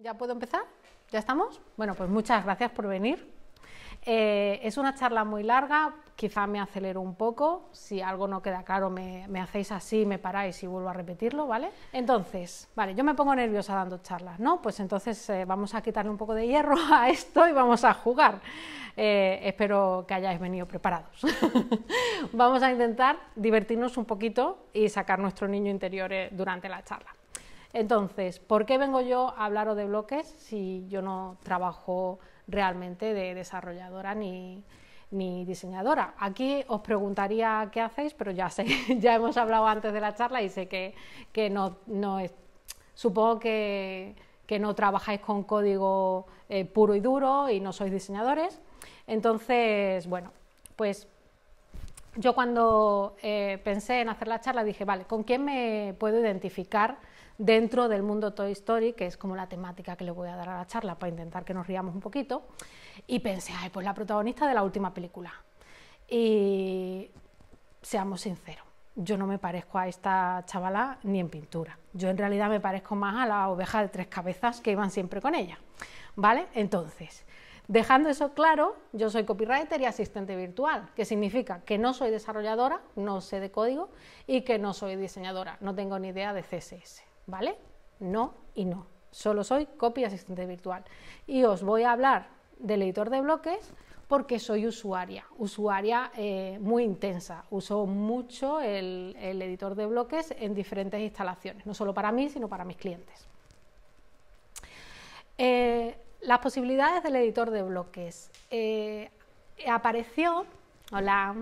¿Ya puedo empezar? ¿Ya estamos? Bueno, pues muchas gracias por venir. Eh, es una charla muy larga, quizá me acelero un poco, si algo no queda claro me, hacéis así, me paráis y vuelvo a repetirlo, ¿vale? Entonces, vale, yo me pongo nerviosa dando charlas, ¿no? Pues entonces eh, vamos a quitarle un poco de hierro a esto y vamos a jugar. Eh, espero que hayáis venido preparados. vamos a intentar divertirnos un poquito y sacar nuestro niño interior durante la charla. Entonces, ¿por qué vengo yo a hablaros de bloques si yo no trabajo realmente de desarrolladora ni, ni diseñadora. Aquí os preguntaría qué hacéis, pero ya sé, ya hemos hablado antes de la charla y sé que, no, es, supongo que, no trabajáis con código eh, puro y duro y no sois diseñadores. Entonces, bueno, pues yo cuando eh, pensé en hacer la charla dije, vale, ¿con quién me puedo identificar dentro del mundo Toy Story, que es como la temática que le voy a dar a la charla para intentar que nos riamos un poquito. Y pensé, ay, pues la protagonista de la última película. Y seamos sinceros, yo no me parezco a esta chavala ni en pintura. Yo en realidad me parezco más a la oveja de tres cabezas que iban siempre con ella. ¿Vale? Entonces, dejando eso claro, yo soy copywriter y asistente virtual, que significa que no soy desarrolladora, no sé de código y que no soy diseñadora, no tengo ni idea de CSS. ¿vale? No y no. Solo soy copia asistente virtual. Y os voy a hablar del editor de bloques porque soy usuaria, usuaria eh, muy intensa. Uso mucho el, editor de bloques en diferentes instalaciones, no solo para mí, sino para mis clientes. Eh, las posibilidades del editor de bloques. Eh, apareció, hola,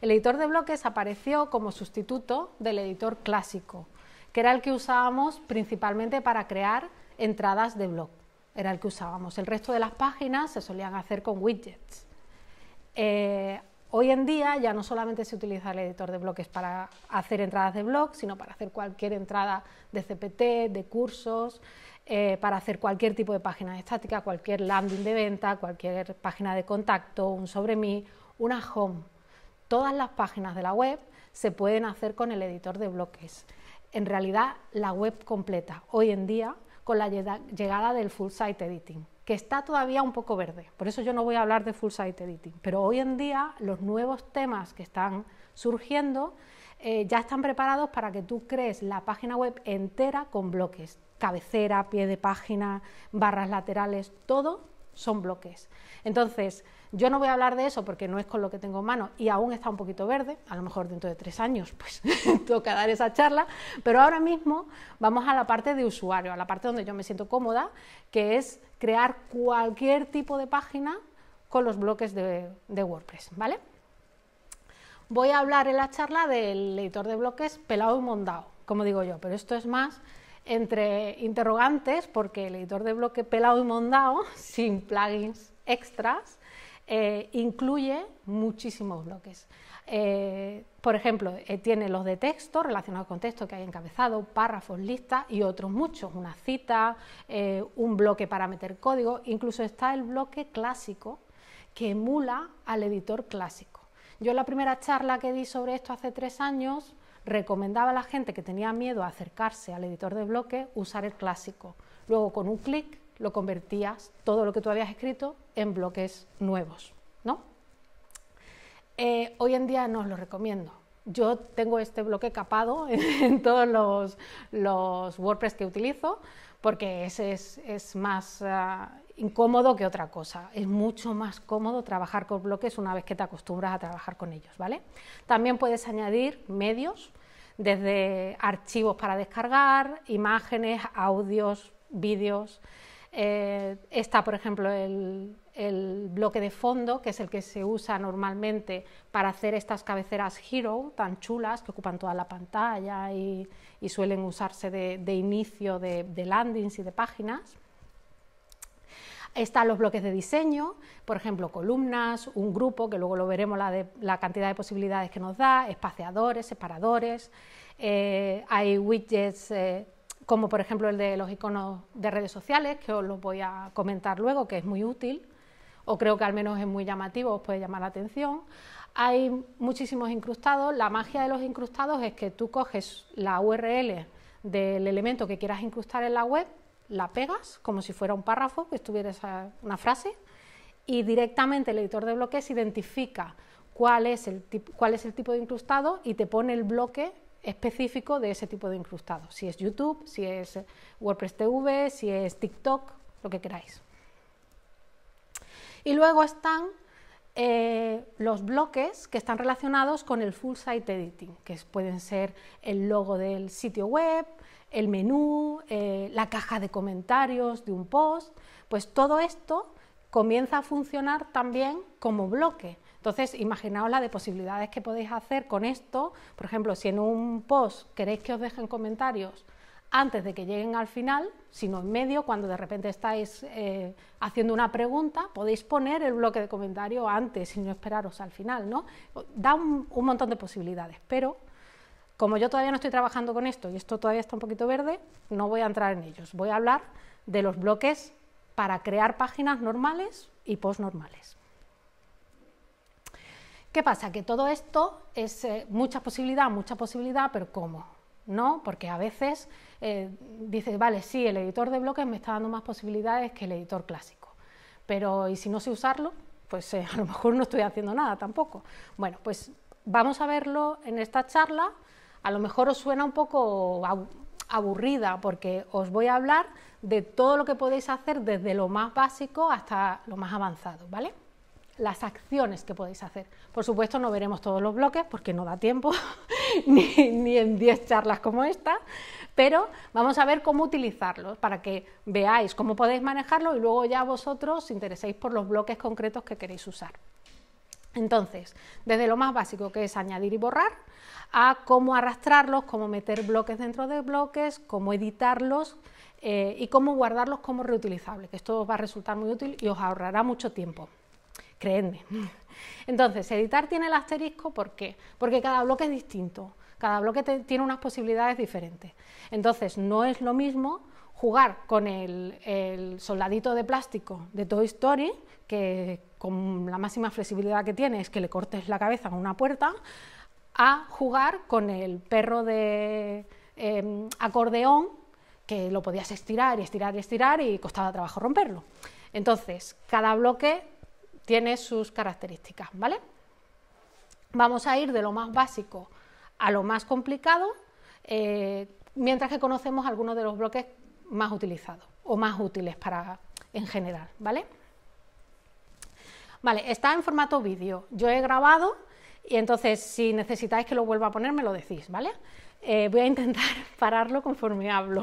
el editor de bloques apareció como sustituto del editor clásico, que era el que usábamos principalmente para crear entradas de blog. Era el que usábamos. El resto de las páginas se solían hacer con widgets. Eh, hoy en día ya no solamente se utiliza el editor de bloques para hacer entradas de blog, sino para hacer cualquier entrada de CPT, de cursos, eh, para hacer cualquier tipo de página estática, cualquier landing de venta, cualquier página de contacto, un sobre mí, una home. Todas las páginas de la web se pueden hacer con el editor de bloques en realidad la web completa hoy en día con la llegada del full site editing, que está todavía un poco verde. Por eso yo no voy a hablar de full site editing, pero hoy en día los nuevos temas que están surgiendo eh, ya están preparados para que tú crees la página web entera con bloques, cabecera, pie de página, barras laterales, todo son bloques. Entonces, yo no voy a hablar de eso porque no es con lo que tengo en mano y aún está un poquito verde, a lo mejor dentro de tres años pues toca dar esa charla, pero ahora mismo vamos a la parte de usuario, a la parte donde yo me siento cómoda, que es crear cualquier tipo de página con los bloques de, WordPress, ¿vale? Voy a hablar en la charla del editor de bloques pelado y mondado, como digo yo, pero esto es más entre interrogantes porque el editor de bloques pelado y mondado, sin plugins extras, eh, incluye muchísimos bloques. Eh, por ejemplo, eh, tiene los de texto relacionados con texto que hay encabezado, párrafos, listas y otros muchos, una cita, un bloque para meter código, incluso está el bloque clásico que emula al editor clásico. Yo en la primera charla que di sobre esto hace tres años recomendaba a la gente que tenía miedo a acercarse al editor de bloque usar el clásico. Luego con un clic lo convertías, todo lo que tú habías escrito, en bloques nuevos, ¿no? Eh, hoy en día no os lo recomiendo. Yo tengo este bloque capado en, todos los, WordPress que utilizo porque ese es, más ah, incómodo que otra cosa. Es mucho más cómodo trabajar con bloques una vez que te acostumbras a trabajar con ellos, ¿vale? También puedes añadir medios, desde archivos para descargar, imágenes, audios, vídeos. Eh, está, por ejemplo, el, bloque de fondo, que es el que se usa normalmente para hacer estas cabeceras Hero tan chulas que ocupan toda la pantalla y, suelen usarse de, inicio de, landings y de páginas. Están los bloques de diseño, por ejemplo, columnas, un grupo, que luego lo veremos la, cantidad de posibilidades que nos da, espaciadores, separadores. Eh, hay widgets eh, como por ejemplo el de los iconos de redes sociales, que os los voy a comentar luego, que es muy útil, o creo que al menos es muy llamativo, os puede llamar la atención. Hay muchísimos incrustados, la magia de los incrustados es que tú coges la URL del elemento que quieras incrustar en la web, la pegas como si fuera un párrafo, que estuviera una frase, y directamente el editor de bloques identifica cuál es el, cuál es el tipo de incrustado y te pone el bloque específico de ese tipo de incrustado. Si es YouTube, si es eh, WordPress TV, si es TikTok, lo que queráis. Y luego están eh, los bloques que están relacionados con el full site editing, que pueden ser el logo del sitio web, el menú, eh, la caja de comentarios de un post, pues todo esto comienza a funcionar también como bloque entonces, imaginaos la de posibilidades que podéis hacer con esto. Por ejemplo, si en un post queréis que os dejen comentarios antes de que lleguen al final, sino en medio, cuando de repente estáis eh, haciendo una pregunta, podéis poner el bloque de comentario antes y no esperaros al final, ¿no? Da un, un montón de posibilidades, pero como yo todavía no estoy trabajando con esto y esto todavía está un poquito verde, no voy a entrar en ellos. Voy a hablar de los bloques para crear páginas normales y post normales. ¿Qué pasa? Que todo esto es eh, mucha posibilidad, mucha posibilidad, pero ¿cómo? ¿No? Porque a veces eh, dices, vale, sí, el editor de bloques me está dando más posibilidades que el editor clásico, pero ¿y si no sé usarlo? Pues eh, a lo mejor no estoy haciendo nada tampoco. Bueno, pues vamos a verlo en esta charla. A lo mejor os suena un poco aburrida porque os voy a hablar de todo lo que podéis hacer desde lo más básico hasta lo más avanzado, ¿vale? las acciones que podéis hacer. Por supuesto, no veremos todos los bloques porque no da tiempo, ni, en 10 charlas como esta, pero vamos a ver cómo utilizarlos para que veáis cómo podéis manejarlo y luego ya vosotros os intereséis por los bloques concretos que queréis usar. Entonces, desde lo más básico que es añadir y borrar, a cómo arrastrarlos, cómo meter bloques dentro de bloques, cómo editarlos, eh, y cómo guardarlos como reutilizables. que esto os va a resultar muy útil y os ahorrará mucho tiempo creedme. Entonces, editar tiene el asterisco, ¿por qué? Porque cada bloque es distinto, cada bloque tiene unas posibilidades diferentes. Entonces, no es lo mismo jugar con el, soldadito de plástico de Toy Story, que con la máxima flexibilidad que tiene es que le cortes la cabeza a una puerta, a jugar con el perro de em, acordeón, que lo podías estirar y estirar y estirar y costaba trabajo romperlo. Entonces, cada bloque tiene sus características, ¿vale? Vamos a ir de lo más básico a lo más complicado, eh, mientras que conocemos algunos de los bloques más utilizados o más útiles para en general, ¿vale? Vale, está en formato vídeo. Yo he grabado y entonces si necesitáis que lo vuelva a poner me lo decís, ¿vale? Eh, voy a intentar pararlo conforme hablo.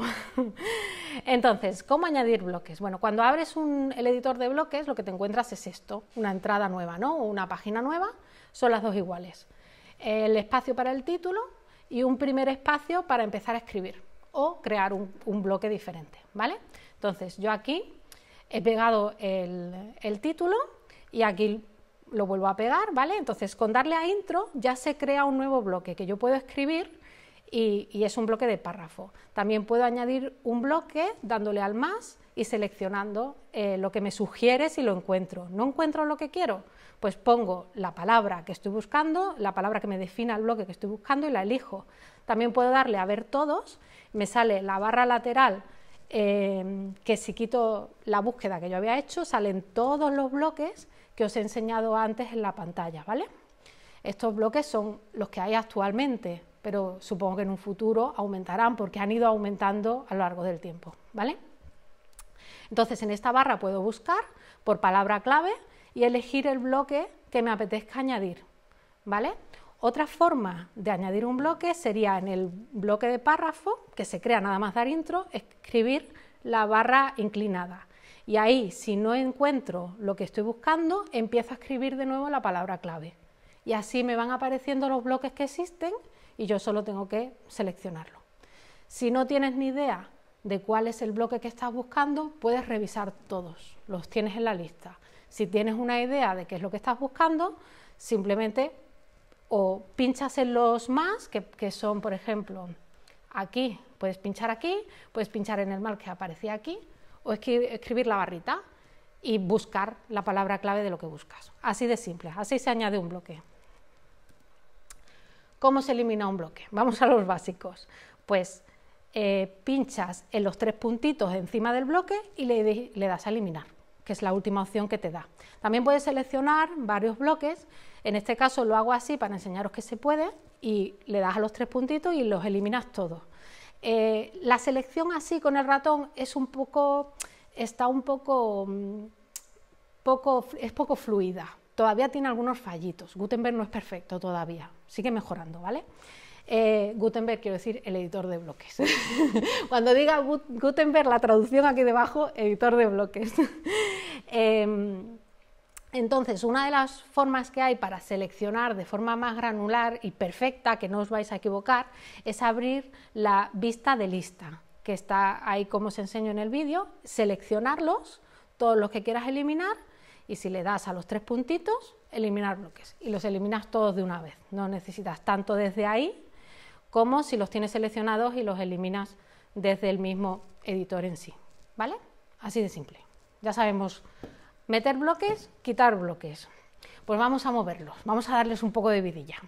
Entonces, ¿cómo añadir bloques? Bueno, cuando abres el editor de bloques, lo que te encuentras es esto, una entrada nueva, ¿no? O una página nueva, son las dos iguales. El espacio para el título y un primer espacio para empezar a escribir o crear un, bloque diferente, ¿vale? Entonces, yo aquí he pegado el, el título y aquí lo vuelvo a pegar, ¿vale? Entonces, con darle a intro ya se crea un nuevo bloque que yo puedo escribir y, es un bloque de párrafo. También puedo añadir un bloque dándole al más y seleccionando eh, lo que me sugiere si lo encuentro. ¿No encuentro lo que quiero? Pues pongo la palabra que estoy buscando, la palabra que me defina el bloque que estoy buscando y la elijo. También puedo darle a ver todos, me sale la barra lateral eh, que si quito la búsqueda que yo había hecho, salen todos los bloques que os he enseñado antes en la pantalla, ¿vale? Estos bloques son los que hay actualmente, pero supongo que en un futuro aumentarán porque han ido aumentando a lo largo del tiempo, ¿vale? Entonces en esta barra puedo buscar por palabra clave y elegir el bloque que me apetezca añadir, ¿vale? Otra forma de añadir un bloque sería en el bloque de párrafo, que se crea nada más dar intro, escribir la barra inclinada. Y ahí, si no encuentro lo que estoy buscando, empiezo a escribir de nuevo la palabra clave. Y así me van apareciendo los bloques que existen y yo solo tengo que seleccionarlo. Si no tienes ni idea de cuál es el bloque que estás buscando, puedes revisar todos, los tienes en la lista. Si tienes una idea de qué es lo que estás buscando, simplemente o pinchas en los más, que, son, por ejemplo, aquí, puedes pinchar aquí, puedes pinchar en el mal que aparecía aquí, o escribir la barrita y buscar la palabra clave de lo que buscas. Así de simple, así se añade un bloque. ¿Cómo se elimina un bloque? Vamos a los básicos. Pues eh, pinchas en los tres puntitos encima del bloque y le, das a eliminar, que es la última opción que te da. También puedes seleccionar varios bloques, en este caso lo hago así para enseñaros que se puede, y le das a los tres puntitos y los eliminas todos. Eh, la selección así con el ratón es un poco, está un poco, mm, poco, es poco fluida, todavía tiene algunos fallitos. Gutenberg no es perfecto todavía, sigue mejorando, ¿vale? Eh, Gutenberg, quiero decir, el editor de bloques. Cuando diga Gutenberg, la traducción aquí debajo, editor de bloques. Em, entonces, una de las formas que hay para seleccionar de forma más granular y perfecta, que no os vais a equivocar, es abrir la vista de lista, que está ahí como os enseño en el vídeo, seleccionarlos, todos los que quieras eliminar, y si le das a los tres puntitos, eliminar bloques. Y los eliminas todos de una vez. No necesitas tanto desde ahí como si los tienes seleccionados y los eliminas desde el mismo editor en sí. ¿Vale? Así de simple. Ya sabemos meter bloques, quitar bloques. Pues vamos a moverlos, vamos a darles un poco de vidilla.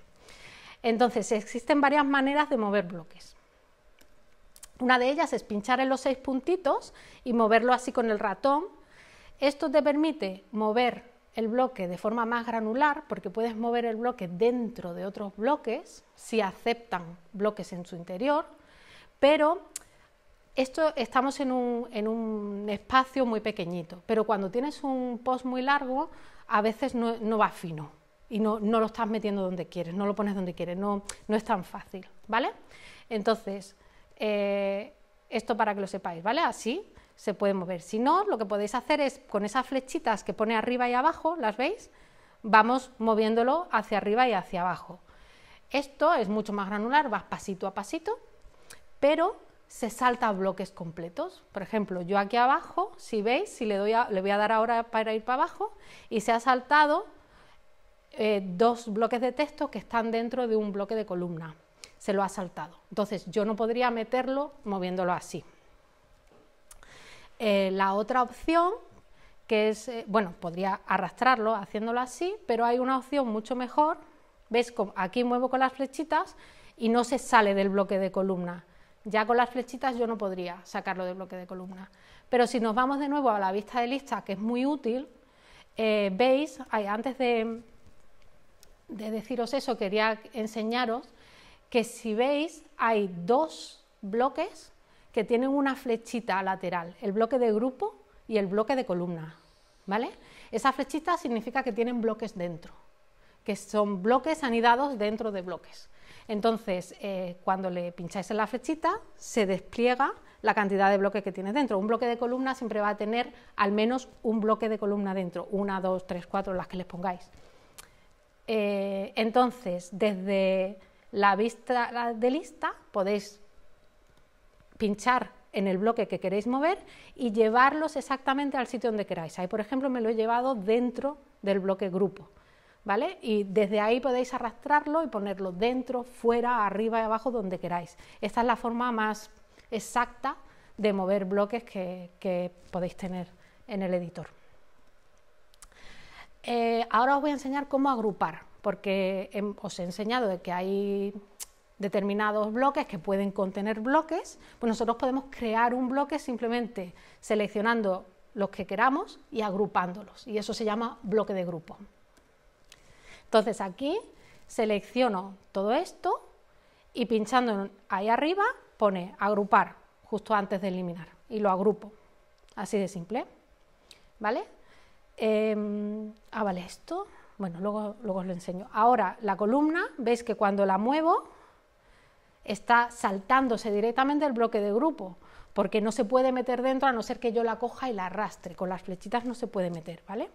Entonces, existen varias maneras de mover bloques. Una de ellas es pinchar en los seis puntitos y moverlo así con el ratón esto te permite mover el bloque de forma más granular, porque puedes mover el bloque dentro de otros bloques, si aceptan bloques en su interior, pero esto estamos en un, espacio muy pequeñito, pero cuando tienes un post muy largo, a veces no, va fino y no, lo estás metiendo donde quieres, no lo pones donde quieres, no, no es tan fácil, ¿vale? Entonces, eh, esto para que lo sepáis, ¿vale? Así se puede mover. Si no, lo que podéis hacer es con esas flechitas que pone arriba y abajo, ¿las veis? Vamos moviéndolo hacia arriba y hacia abajo. Esto es mucho más granular, va pasito a pasito, pero se salta bloques completos. Por ejemplo, yo aquí abajo, si veis, si le, voy a dar ahora para ir para abajo, y se ha saltado eh, dos bloques de texto que están dentro de un bloque de columna. Se lo ha saltado. Entonces yo no podría meterlo moviéndolo así. Eh, la otra opción, que es, eh, bueno, podría arrastrarlo haciéndolo así, pero hay una opción mucho mejor, ¿ves? Aquí muevo con las flechitas y no se sale del bloque de columna. Ya con las flechitas yo no podría sacarlo del bloque de columna. Pero si nos vamos de nuevo a la vista de lista, que es muy útil, eh, veis, antes de deciros eso, quería enseñaros que si veis hay dos bloques que tienen una flechita lateral, el bloque de grupo y el bloque de columna. ¿vale? Esa flechita significa que tienen bloques dentro, que son bloques anidados dentro de bloques. Entonces, eh, cuando le pincháis en la flechita, se despliega la cantidad de bloques que tiene dentro. Un bloque de columna siempre va a tener al menos un bloque de columna dentro, una, dos, tres, cuatro, las que les pongáis. Eh, entonces, desde la vista de lista podéis pinchar en el bloque que queréis mover y llevarlos exactamente al sitio donde queráis. Ahí, por ejemplo, me lo he llevado dentro del bloque grupo. ¿Vale? Y desde ahí podéis arrastrarlo y ponerlo dentro, fuera, arriba y abajo, donde queráis. Esta es la forma más exacta de mover bloques que, podéis tener en el editor. Eh, ahora os voy a enseñar cómo agrupar, porque em, os he enseñado de que hay determinados bloques que pueden contener bloques, pues nosotros podemos crear un bloque simplemente seleccionando los que queramos y agrupándolos. Y eso se llama bloque de grupo. Entonces aquí selecciono todo esto y pinchando ahí arriba pone agrupar justo antes de eliminar y lo agrupo. Así de simple. ¿Vale? Em, ah, vale, esto. Bueno, luego os lo enseño. Ahora la columna, veis que cuando la muevo está saltándose directamente el bloque de grupo, porque no se puede meter dentro a no ser que yo la coja y la arrastre, con las flechitas no se puede meter, ¿vale?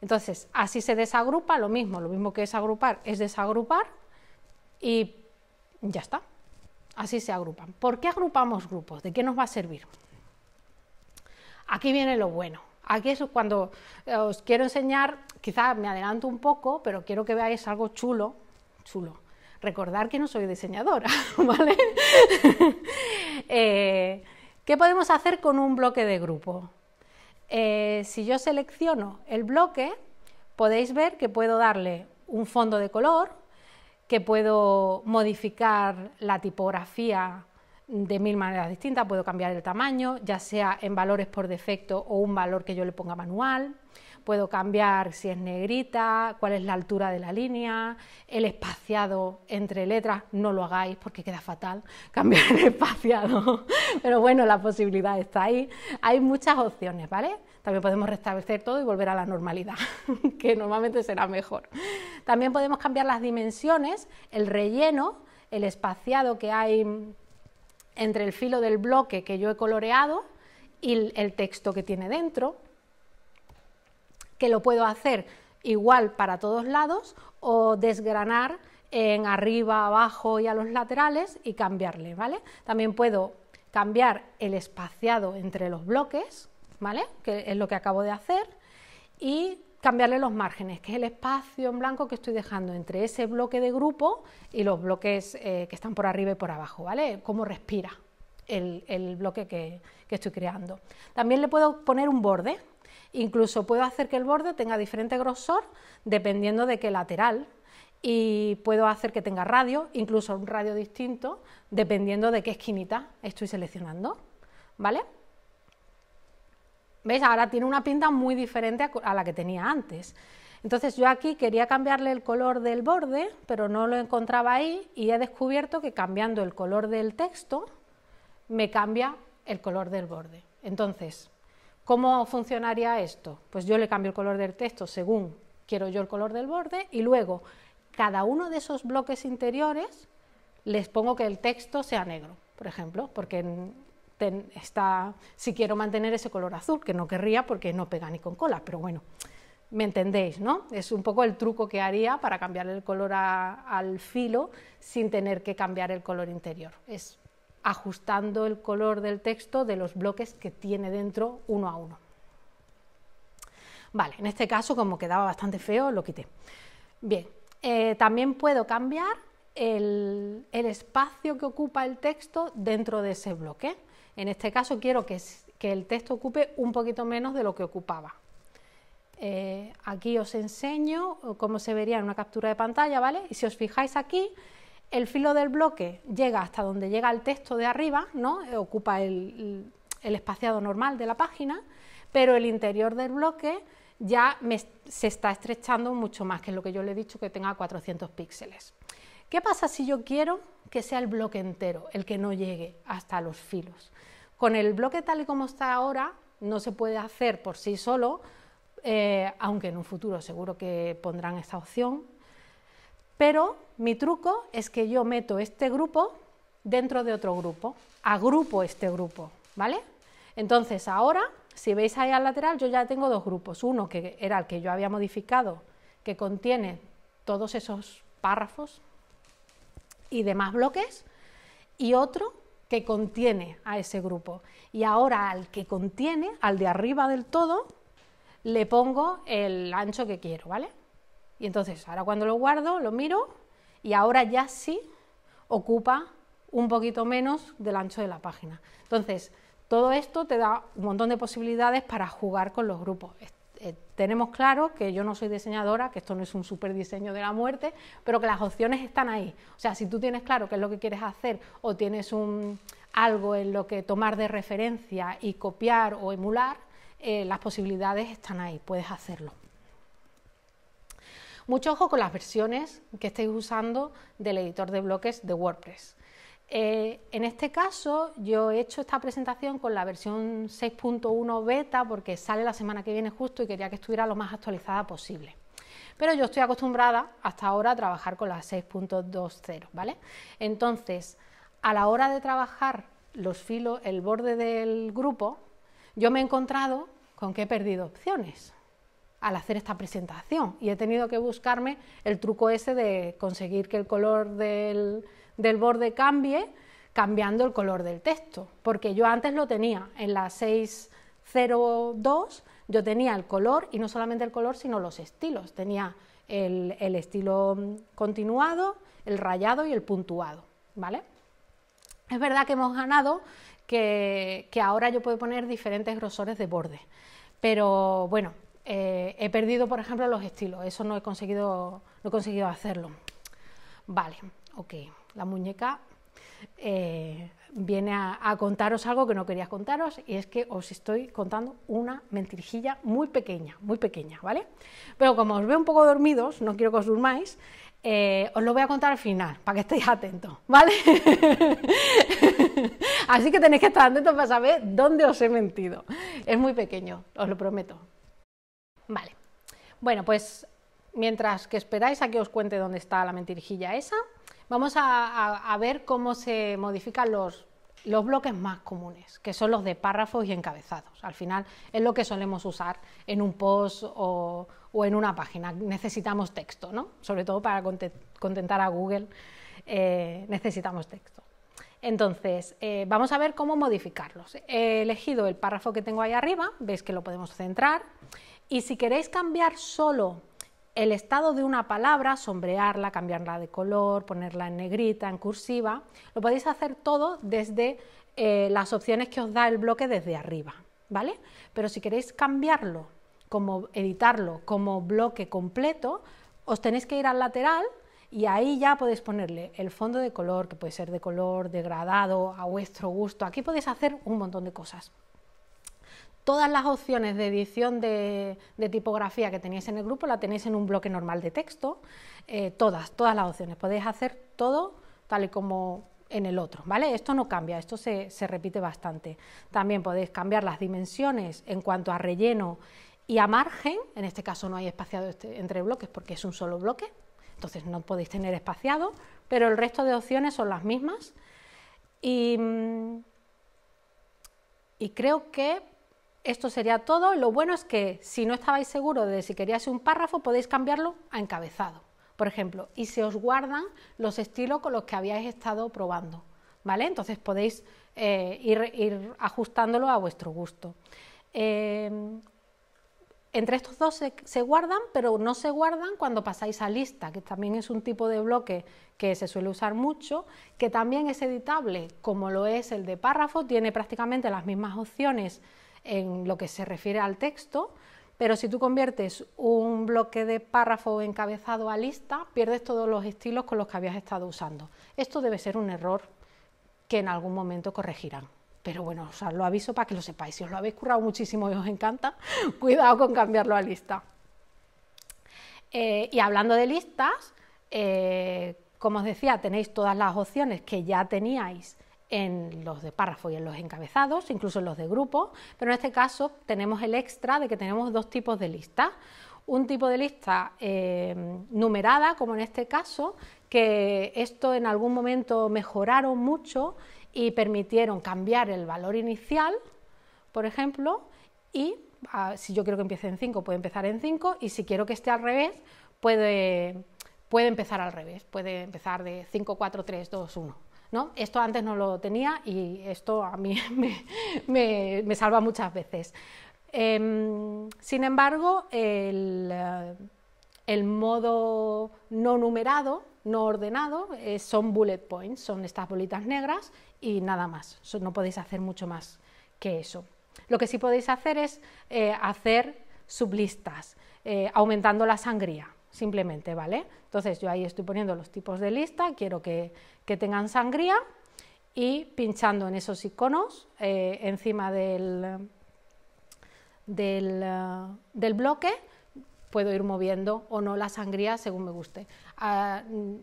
Entonces, así se desagrupa, lo mismo, lo mismo que desagrupar es desagrupar y ya está, así se agrupan. ¿Por qué agrupamos grupos? ¿De qué nos va a servir? Aquí viene lo bueno. Aquí es cuando eh, os quiero enseñar, quizá me adelanto un poco, pero quiero que veáis algo chulo, chulo. Recordar que no soy diseñadora, ¿vale? Eh, ¿Qué podemos hacer con un bloque de grupo? Eh, si yo selecciono el bloque, podéis ver que puedo darle un fondo de color, que puedo modificar la tipografía de mil maneras distintas, puedo cambiar el tamaño, ya sea en valores por defecto o un valor que yo le ponga manual, puedo cambiar si es negrita, cuál es la altura de la línea, el espaciado entre letras, no lo hagáis porque queda fatal cambiar el espaciado, pero bueno, la posibilidad está ahí, hay muchas opciones, ¿vale? También podemos restablecer todo y volver a la normalidad, que normalmente será mejor. También podemos cambiar las dimensiones, el relleno, el espaciado que hay entre el filo del bloque que yo he coloreado y el texto que tiene dentro que lo puedo hacer igual para todos lados o desgranar en arriba, abajo y a los laterales y cambiarle, ¿vale? También puedo cambiar el espaciado entre los bloques, ¿vale? Que es lo que acabo de hacer y cambiarle los márgenes, que es el espacio en blanco que estoy dejando entre ese bloque de grupo y los bloques eh, que están por arriba y por abajo, ¿vale? Cómo respira el, bloque que estoy creando. También le puedo poner un borde, Incluso puedo hacer que el borde tenga diferente grosor dependiendo de qué lateral y puedo hacer que tenga radio, incluso un radio distinto, dependiendo de qué esquinita estoy seleccionando. ¿Vale? ¿Veis? Ahora tiene una pinta muy diferente a la que tenía antes. Entonces yo aquí quería cambiarle el color del borde, pero no lo encontraba ahí y he descubierto que cambiando el color del texto me cambia el color del borde. Entonces, ¿Cómo funcionaría esto? Pues yo le cambio el color del texto según quiero yo el color del borde y luego cada uno de esos bloques interiores les pongo que el texto sea negro, por ejemplo, porque está, si quiero mantener ese color azul, que no querría porque no pega ni con cola, pero bueno, me entendéis, ¿no? Es un poco el truco que haría para cambiar el color al filo sin tener que cambiar el color interior ajustando el color del texto de los bloques que tiene dentro uno a uno. Vale, en este caso como quedaba bastante feo lo quité. Bien, eh, también puedo cambiar el, espacio que ocupa el texto dentro de ese bloque. En este caso quiero que, el texto ocupe un poquito menos de lo que ocupaba. Eh, aquí os enseño cómo se vería en una captura de pantalla, ¿vale? Y si os fijáis aquí, el filo del bloque llega hasta donde llega el texto de arriba, ¿no? Eh, ocupa el, espaciado normal de la página, pero el interior del bloque ya se está estrechando mucho más, que lo que yo le he dicho que tenga 400 píxeles. ¿Qué pasa si yo quiero que sea el bloque entero, el que no llegue hasta los filos? Con el bloque tal y como está ahora, no se puede hacer por sí solo, eh, aunque en un futuro seguro que pondrán esta opción, pero mi truco es que yo meto este grupo dentro de otro grupo, agrupo este grupo, ¿vale? Entonces ahora, si veis ahí al lateral, yo ya tengo dos grupos, uno que era el que yo había modificado, que contiene todos esos párrafos y demás bloques, y otro que contiene a ese grupo. Y ahora al que contiene, al de arriba del todo, le pongo el ancho que quiero, ¿vale? Y entonces, ahora cuando lo guardo, lo miro y ahora ya sí ocupa un poquito menos del ancho de la página. Entonces, todo esto te da un montón de posibilidades para jugar con los grupos. Eh, tenemos claro que yo no soy diseñadora, que esto no es un super diseño de la muerte, pero que las opciones están ahí. O sea, si tú tienes claro qué es lo que quieres hacer o tienes un, algo en lo que tomar de referencia y copiar o emular, eh, las posibilidades están ahí, puedes hacerlo. Mucho ojo con las versiones que estéis usando del editor de bloques de WordPress. Eh, en este caso, yo he hecho esta presentación con la versión 6.1 beta porque sale la semana que viene justo y quería que estuviera lo más actualizada posible. Pero yo estoy acostumbrada hasta ahora a trabajar con la 6.20, ¿vale? Entonces, a la hora de trabajar los filos, el borde del grupo, yo me he encontrado con que he perdido opciones al hacer esta presentación y he tenido que buscarme el truco ese de conseguir que el color del, borde cambie cambiando el color del texto, porque yo antes lo tenía en la 602, yo tenía el color y no solamente el color, sino los estilos, tenía el, estilo mm, continuado, el rayado y el puntuado, ¿vale? Es verdad que hemos ganado que, que ahora yo puedo poner diferentes grosores de borde, pero bueno, eh, he perdido, por ejemplo, los estilos. Eso no he conseguido, no he conseguido hacerlo. Vale, ok. La muñeca eh, viene a, contaros algo que no quería contaros y es que os estoy contando una mentirijilla muy pequeña, muy pequeña, ¿vale? Pero como os veo un poco dormidos, no quiero que os durmáis, eh, os lo voy a contar al final, para que estéis atentos, ¿vale? Así que tenéis que estar atentos para saber dónde os he mentido. Es muy pequeño, os lo prometo. Vale. Bueno, pues mientras que esperáis a que os cuente dónde está la mentirijilla esa, vamos a, ver cómo se modifican los, los bloques más comunes, que son los de párrafos y encabezados. Al final es lo que solemos usar en un post o, en una página. Necesitamos texto, ¿no? Sobre todo para contentar a Google, eh, necesitamos texto. Entonces, eh, vamos a ver cómo modificarlos. He elegido el párrafo que tengo ahí arriba, veis que lo podemos centrar y si queréis cambiar solo el estado de una palabra, sombrearla, cambiarla de color, ponerla en negrita, en cursiva, lo podéis hacer todo desde eh, las opciones que os da el bloque desde arriba, ¿vale? Pero si queréis cambiarlo, como editarlo como bloque completo, os tenéis que ir al lateral y ahí ya podéis ponerle el fondo de color, que puede ser de color degradado, a vuestro gusto. Aquí podéis hacer un montón de cosas todas las opciones de edición de, tipografía que tenéis en el grupo la tenéis en un bloque normal de texto, eh, todas, todas las opciones, podéis hacer todo tal y como en el otro, ¿vale? Esto no cambia, esto se, repite bastante. También podéis cambiar las dimensiones en cuanto a relleno y a margen, en este caso no hay espaciado este, entre bloques porque es un solo bloque, entonces no podéis tener espaciado, pero el resto de opciones son las mismas. Y, mm, y creo que esto sería todo. Lo bueno es que si no estabais seguros de si queríais un párrafo, podéis cambiarlo a encabezado, por ejemplo, y se os guardan los estilos con los que habíais estado probando. ¿Vale? Entonces podéis eh, ir, ajustándolo a vuestro gusto. Eh, entre estos dos se, guardan, pero no se guardan cuando pasáis a lista, que también es un tipo de bloque que se suele usar mucho, que también es editable, como lo es el de párrafo, tiene prácticamente las mismas opciones en lo que se refiere al texto, pero si tú conviertes un bloque de párrafo encabezado a lista, pierdes todos los estilos con los que habías estado usando. Esto debe ser un error que en algún momento corregirán. Pero bueno, os lo aviso para que lo sepáis. Si os lo habéis currado muchísimo y os encanta, cuidado con cambiarlo a lista. Eh, y hablando de listas, eh, como os decía, tenéis todas las opciones que ya teníais en los de párrafo y en los encabezados, incluso en los de grupo, pero en este caso tenemos el extra de que tenemos dos tipos de lista. Un tipo de lista eh, numerada, como en este caso, que esto en algún momento mejoraron mucho y permitieron cambiar el valor inicial, por ejemplo, y ah, si yo quiero que empiece en 5, puede empezar en 5, y si quiero que esté al revés, puede, puede empezar al revés, puede empezar de 5, 4, 3, 2, 1. Esto antes no lo tenía y esto a mí me, salva muchas veces. Em, sin embargo, eh, el, modo no numerado, no ordenado, eh, son bullet points, son estas bolitas negras y nada más. No podéis hacer mucho más que eso. Lo que sí podéis hacer es eh, hacer sublistas, aumentando la sangría simplemente, ¿vale? Entonces yo ahí estoy poniendo los tipos de lista, quiero que, tengan sangría y pinchando en esos iconos eh, encima del, eh, del, bloque puedo ir moviendo o no la sangría según me guste. Ah, mm,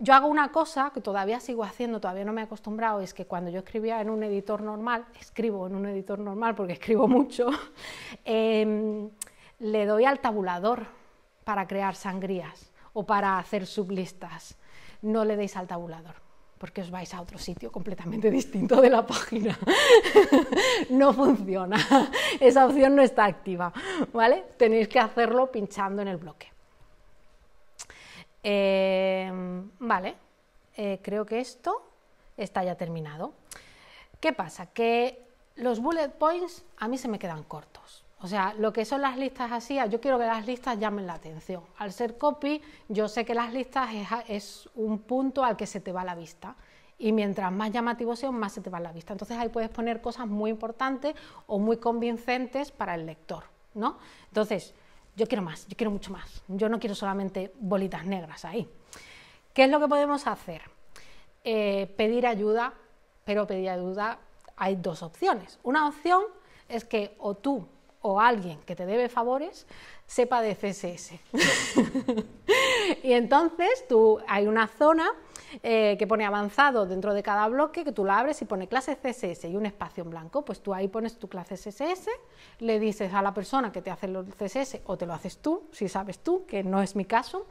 yo hago una cosa que todavía sigo haciendo, todavía no me he acostumbrado, es que cuando yo escribía en un editor normal, escribo en un editor normal porque escribo mucho, em, le doy al tabulador para crear sangrías o para hacer sublistas. No le deis al tabulador porque os vais a otro sitio completamente distinto de la página. no funciona. Esa opción no está activa, ¿vale? Tenéis que hacerlo pinchando en el bloque. Eh, vale, eh, creo que esto está ya terminado. ¿Qué pasa? Que los bullet points a mí se me quedan cortos. O sea, lo que son las listas así, ah, yo quiero que las listas llamen la atención. Al ser copy, yo sé que las listas es, un punto al que se te va la vista. Y mientras más llamativo sea, más se te va la vista. Entonces ahí puedes poner cosas muy importantes o muy convincentes para el lector, ¿no? Entonces, yo quiero más, yo quiero mucho más. Yo no quiero solamente bolitas negras ahí. ¿Qué es lo que podemos hacer? Eh, pedir ayuda, pero pedir ayuda hay dos opciones. Una opción es que o tú o alguien que te debe favores sepa de CSS. y entonces tú hay una zona eh, que pone avanzado dentro de cada bloque, que tú la abres y pone clase CSS y un espacio en blanco, pues tú ahí pones tu clase CSS, le dices a la persona que te hace el CSS o te lo haces tú, si sabes tú, que no es mi caso,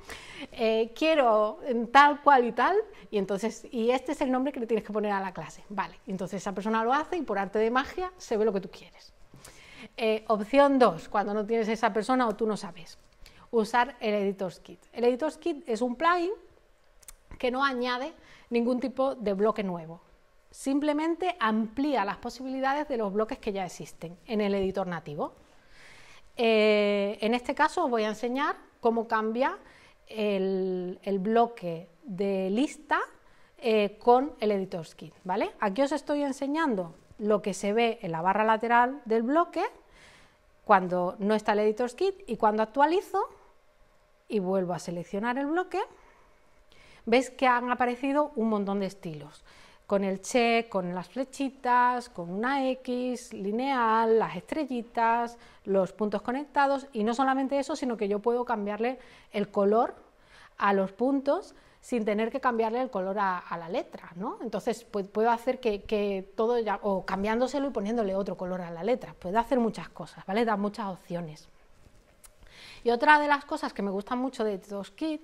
eh, quiero mm, tal cual y tal, y entonces, y este es el nombre que le tienes que poner a la clase, vale, entonces esa persona lo hace y por arte de magia se ve lo que tú quieres. Eh, opción 2, cuando no tienes esa persona o tú no sabes, usar el Editors Kit. El Editors Kit es un plugin que no añade ningún tipo de bloque nuevo, simplemente amplía las posibilidades de los bloques que ya existen en el editor nativo. Eh, en este caso os voy a enseñar cómo cambia el, bloque de lista eh, con el Editors Kit. ¿vale? Aquí os estoy enseñando lo que se ve en la barra lateral del bloque cuando no está el Editor's Kit y cuando actualizo y vuelvo a seleccionar el bloque, ves que han aparecido un montón de estilos, con el check, con las flechitas, con una X, lineal, las estrellitas, los puntos conectados y no solamente eso, sino que yo puedo cambiarle el color a los puntos sin tener que cambiarle el color a, la letra, ¿no? Entonces puedo hacer que, todo, o cambiándoselo y poniéndole otro color a la letra, puedo hacer muchas cosas, ¿vale? Da muchas opciones. Y otra de las cosas que me gusta mucho de Kit,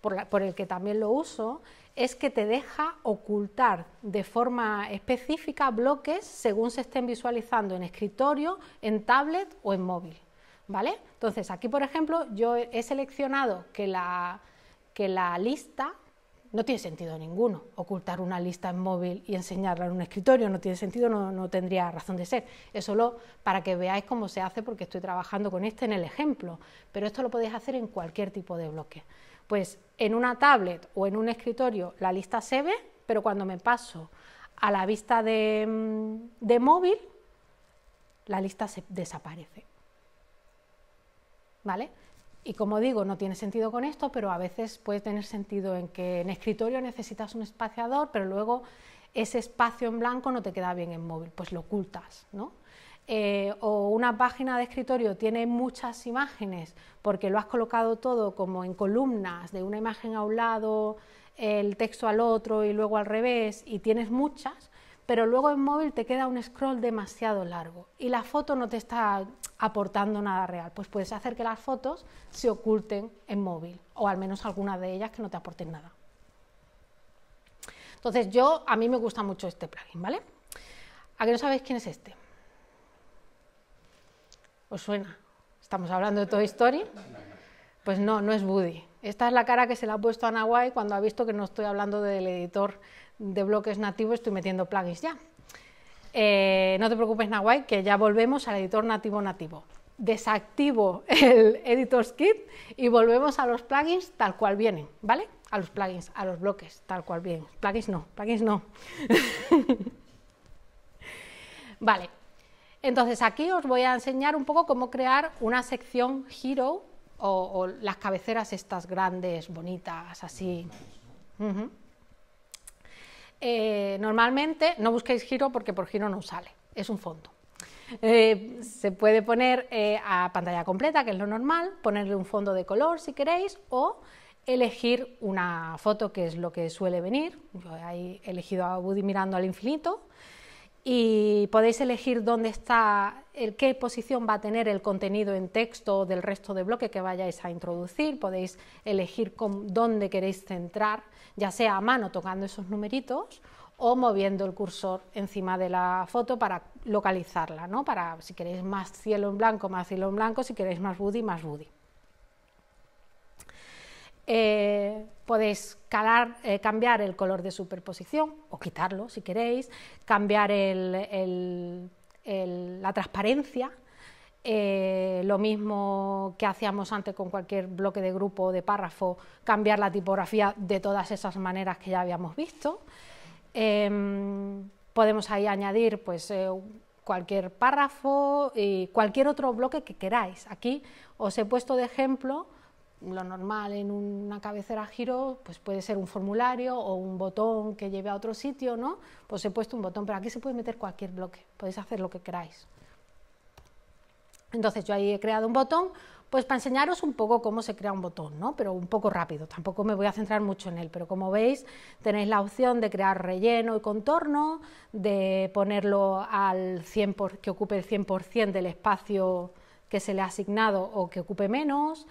por, por el que también lo uso, es que te deja ocultar de forma específica bloques según se estén visualizando en escritorio, en tablet o en móvil. ¿Vale? Entonces, aquí, por ejemplo, yo he seleccionado que la, que la lista no tiene sentido ninguno. Ocultar una lista en móvil y enseñarla en un escritorio no tiene sentido, no, tendría razón de ser. Es solo para que veáis cómo se hace porque estoy trabajando con este en el ejemplo, pero esto lo podéis hacer en cualquier tipo de bloque. Pues en una tablet o en un escritorio la lista se ve, pero cuando me paso a la vista de, mm, de móvil, la lista se desaparece. ¿Vale? Y como digo, no tiene sentido con esto, pero a veces puede tener sentido en que en escritorio necesitas un espaciador, pero luego ese espacio en blanco no te queda bien en móvil, pues lo ocultas, ¿no? Eh, o una página de escritorio tiene muchas imágenes porque lo has colocado todo como en columnas, de una imagen a un lado, el texto al otro y luego al revés, y tienes muchas, pero luego en móvil te queda un scroll demasiado largo y la foto no te está aportando nada real. Pues puedes hacer que las fotos se oculten en móvil o al menos algunas de ellas que no te aporten nada. Entonces yo, a mí me gusta mucho este plugin, ¿vale? ¿A que no sabéis quién es este? ¿Os suena? ¿Estamos hablando de Toy Story? Pues no, no es Woody. Esta es la cara que se le ha puesto a Nahuay cuando ha visto que no estoy hablando del editor de bloques nativos estoy metiendo plugins ya. Eh, no te preocupes, Nahuay, que ya volvemos al editor nativo nativo. Desactivo el editor Kit y volvemos a los plugins tal cual vienen, ¿vale? A los plugins, a los bloques, tal cual vienen. Plugins no, plugins no. vale, entonces aquí os voy a enseñar un poco cómo crear una sección Hero o, las cabeceras estas grandes, bonitas, así. Eh, normalmente no busquéis giro porque por giro no sale, es un fondo. Eh, se puede poner eh, a pantalla completa, que es lo normal, ponerle un fondo de color si queréis, o elegir una foto, que es lo que suele venir. Yo he elegido a Woody mirando al infinito y podéis elegir dónde está, qué posición va a tener el contenido en texto del resto de bloque que vayáis a introducir, podéis elegir dónde queréis centrar, ya sea a mano tocando esos numeritos o moviendo el cursor encima de la foto para localizarla, ¿no? para si queréis más cielo en blanco, más cielo en blanco, si queréis más Woody, más Woody. Eh, podéis eh, cambiar el color de superposición o quitarlo si queréis, cambiar la transparencia, eh, lo mismo que hacíamos antes con cualquier bloque de grupo o de párrafo, cambiar la tipografía de todas esas maneras que ya habíamos visto. Em, podemos ahí añadir pues, eh, cualquier párrafo y cualquier otro bloque que queráis. Aquí os he puesto de ejemplo lo normal en una cabecera giro pues puede ser un formulario o un botón que lleve a otro sitio, ¿no? Pues he puesto un botón, pero aquí se puede meter cualquier bloque, podéis hacer lo que queráis. Entonces yo ahí he creado un botón, pues para enseñaros un poco cómo se crea un botón, ¿no? Pero un poco rápido, tampoco me voy a centrar mucho en él, pero como veis tenéis la opción de crear relleno y contorno, de ponerlo al 100 que ocupe el 100% del espacio que se le ha asignado o que ocupe menos,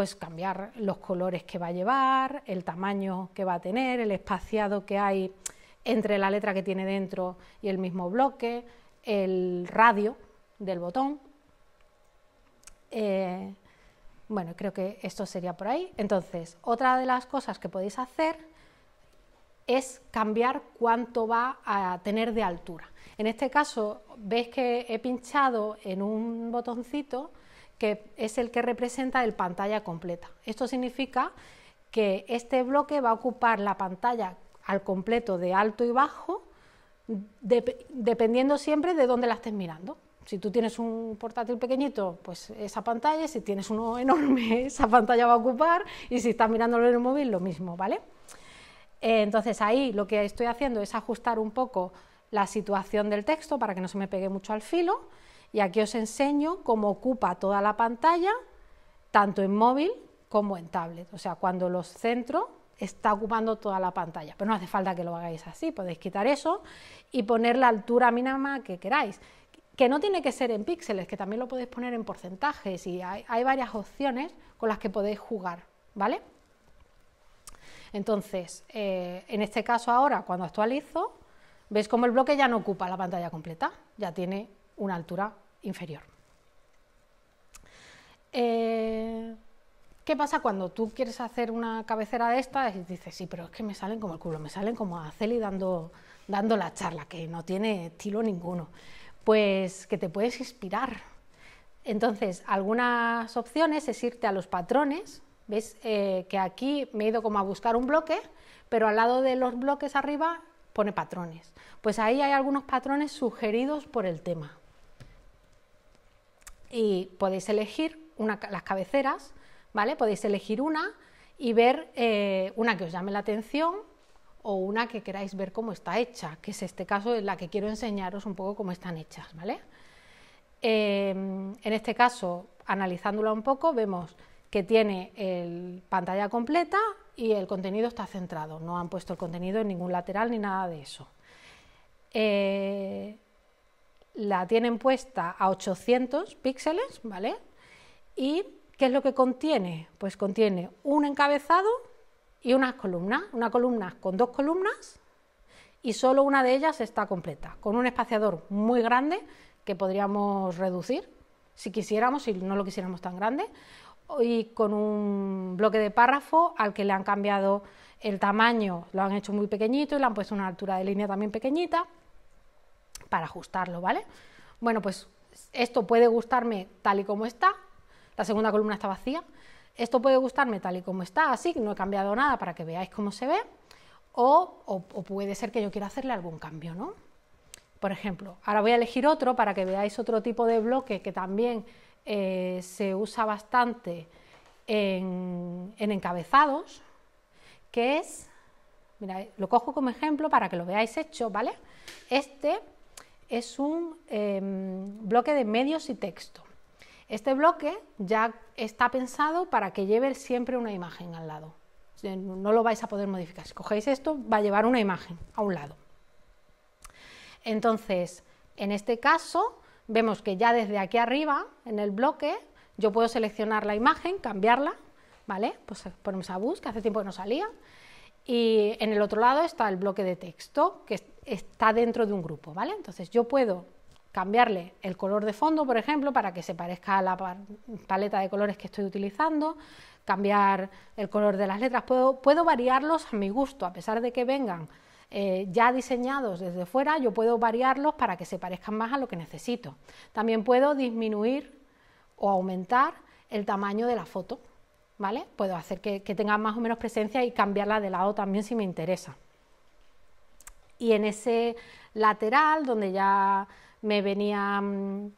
pues cambiar los colores que va a llevar, el tamaño que va a tener, el espaciado que hay entre la letra que tiene dentro y el mismo bloque, el radio del botón. Eh, bueno, creo que esto sería por ahí. Entonces, otra de las cosas que podéis hacer es cambiar cuánto va a tener de altura. En este caso, veis que he pinchado en un botoncito que es el que representa el pantalla completa. Esto significa que este bloque va a ocupar la pantalla al completo de alto y bajo, dependiendo siempre de dónde la estés mirando. Si tú tienes un portátil pequeñito, pues esa pantalla, si tienes uno enorme, esa pantalla va a ocupar, y si estás mirándolo en el móvil, lo mismo, ¿vale? Eh, entonces ahí lo que estoy haciendo es ajustar un poco la situación del texto para que no se me pegue mucho al filo y aquí os enseño cómo ocupa toda la pantalla, tanto en móvil como en tablet. O sea, cuando los centro está ocupando toda la pantalla. Pero no hace falta que lo hagáis así, podéis quitar eso y poner la altura mínima que queráis. Que no tiene que ser en píxeles, que también lo podéis poner en porcentajes y hay, varias opciones con las que podéis jugar, ¿vale? Entonces, eh, en este caso ahora, cuando actualizo, veis como el bloque ya no ocupa la pantalla completa, ya tiene una altura inferior. Eh, ¿Qué pasa cuando tú quieres hacer una cabecera de esta y dices, sí, pero es que me salen como el culo, me salen como a Celi dando, dando la charla, que no tiene estilo ninguno? Pues que te puedes inspirar. Entonces, algunas opciones es irte a los patrones, Ves eh, que aquí me he ido como a buscar un bloque, pero al lado de los bloques arriba pone patrones. Pues ahí hay algunos patrones sugeridos por el tema y podéis elegir las cabeceras, ¿vale? Podéis elegir una y ver eh, una que os llame la atención o una que queráis ver cómo está hecha, que es este caso en la que quiero enseñaros un poco cómo están hechas, ¿vale? Em, en este caso, analizándola un poco, vemos que tiene el pantalla completa y el contenido está centrado, no han puesto el contenido en ningún lateral ni nada de eso. Eh, la tienen puesta a 800 píxeles, ¿vale? ¿Y qué es lo que contiene? Pues contiene un encabezado y unas columnas, una columna con dos columnas y solo una de ellas está completa, con un espaciador muy grande que podríamos reducir si quisiéramos, si no lo quisiéramos tan grande, y con un bloque de párrafo al que le han cambiado el tamaño, lo han hecho muy pequeñito y le han puesto una altura de línea también pequeñita para ajustarlo, ¿vale? Bueno, pues esto puede gustarme tal y como está, la segunda columna está vacía, esto puede gustarme tal y como está, así, que no he cambiado nada para que veáis cómo se ve, o, puede ser que yo quiera hacerle algún cambio, ¿no? Por ejemplo, ahora voy a elegir otro para que veáis otro tipo de bloque que también eh, se usa bastante en, en, encabezados, que es, mira, lo cojo como ejemplo para que lo veáis hecho, ¿vale? Este es un em, bloque de medios y texto. Este bloque ya está pensado para que lleve siempre una imagen al lado. Eh, no lo vais a poder modificar. Si cogéis esto, va a llevar una imagen a un lado. Entonces, en este caso, vemos que ya desde aquí arriba, en el bloque, yo puedo seleccionar la imagen, cambiarla, ¿vale? Pues ponemos a bus, que hace tiempo que no salía. Y en el otro lado está el bloque de texto, que está dentro de un grupo, ¿vale? Entonces yo puedo cambiarle el color de fondo, por ejemplo, para que se parezca a la paleta de colores que estoy utilizando, cambiar el color de las letras, puedo, puedo variarlos a mi gusto, a pesar de que vengan eh, ya diseñados desde fuera, yo puedo variarlos para que se parezcan más a lo que necesito. También puedo disminuir o aumentar el tamaño de la foto, ¿vale? Puedo hacer que, que tenga más o menos presencia y cambiarla de lado también si me interesa y en ese lateral donde ya me venían mm,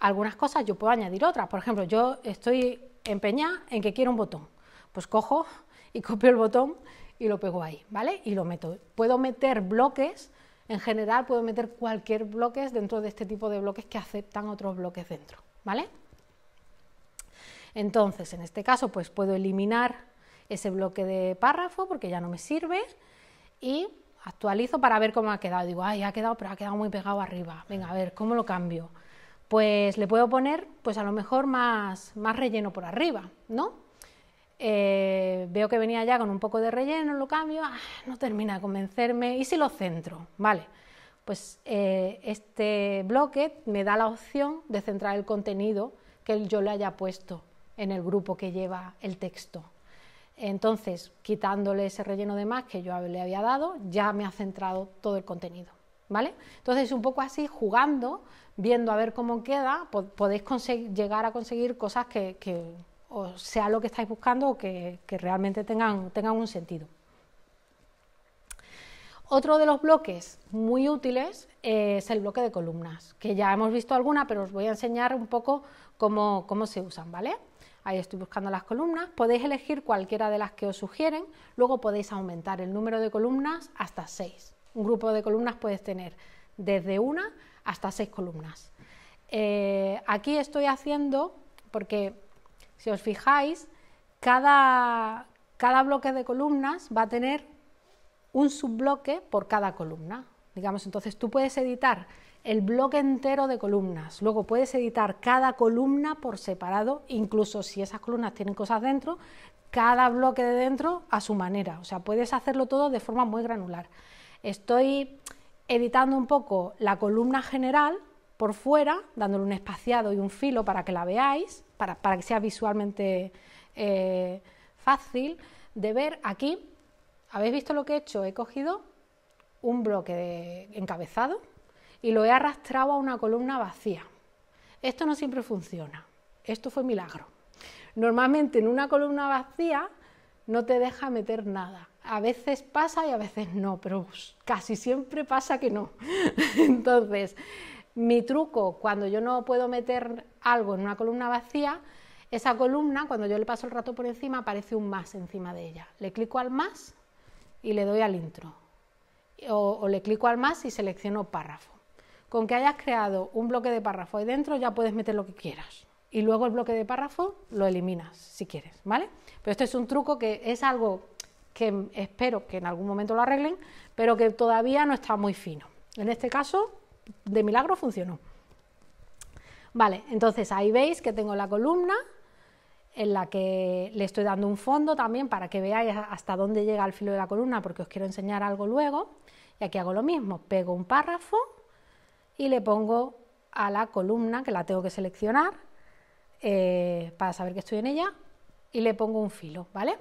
algunas cosas, yo puedo añadir otras. Por ejemplo, yo estoy empeñada en que quiero un botón. Pues cojo y copio el botón y lo pego ahí, ¿vale? Y lo meto. Puedo meter bloques, en general puedo meter cualquier bloque dentro de este tipo de bloques que aceptan otros bloques dentro, ¿vale? Entonces, en este caso, pues puedo eliminar ese bloque de párrafo porque ya no me sirve y actualizo para ver cómo ha quedado. Digo, ay, ha quedado, pero ha quedado muy pegado arriba. Venga, a ver, ¿cómo lo cambio? Pues le puedo poner, pues a lo mejor más, relleno por arriba, ¿no? Eh, veo que venía ya con un poco de relleno, lo cambio, ah, no termina de convencerme, ¿y si lo centro? Vale, pues eh, este bloque me da la opción de centrar el contenido que yo le haya puesto en el grupo que lleva el texto. Entonces, quitándole ese relleno de más que yo le había dado, ya me ha centrado todo el contenido. ¿Vale? Entonces, un poco así, jugando, viendo a ver cómo queda, podéis llegar a conseguir cosas que, sea lo que estáis buscando o que, realmente tengan, un sentido. Otro de los bloques muy útiles eh, es el bloque de columnas, que ya hemos visto alguna, pero os voy a enseñar un poco cómo, cómo se usan, ¿vale? Ahí estoy buscando las columnas. Podéis elegir cualquiera de las que os sugieren. Luego podéis aumentar el número de columnas hasta 6. Un grupo de columnas puedes tener desde una hasta seis columnas. Eh, aquí estoy haciendo, porque si os fijáis, cada, cada bloque de columnas va a tener un subbloque por cada columna. Digamos, entonces tú puedes editar el bloque entero de columnas. Luego puedes editar cada columna por separado, incluso si esas columnas tienen cosas dentro, cada bloque de dentro a su manera. O sea, puedes hacerlo todo de forma muy granular. Estoy editando un poco la columna general por fuera, dándole un espaciado y un filo para que la veáis, para, que sea visualmente eh, fácil de ver. Aquí, ¿habéis visto lo que he hecho? He cogido un bloque de encabezado, y lo he arrastrado a una columna vacía. Esto no siempre funciona. Esto fue milagro. Normalmente en una columna vacía no te deja meter nada. A veces pasa y a veces no, pero casi siempre pasa que no. Entonces, mi truco cuando yo no puedo meter algo en una columna vacía, esa columna, cuando yo le paso el rato por encima, aparece un más encima de ella. Le clico al más y le doy al intro. O, o le clico al más y selecciono párrafo con que hayas creado un bloque de párrafo ahí dentro ya puedes meter lo que quieras. Y luego el bloque de párrafo lo eliminas si quieres, ¿vale? Pero este es un truco que es algo que espero que en algún momento lo arreglen, pero que todavía no está muy fino. En este caso, de milagro funcionó. Vale, entonces ahí veis que tengo la columna en la que le estoy dando un fondo también para que veáis hasta dónde llega el filo de la columna porque os quiero enseñar algo luego. Y aquí hago lo mismo, pego un párrafo y le pongo a la columna, que la tengo que seleccionar eh, para saber que estoy en ella, y le pongo un filo, ¿vale?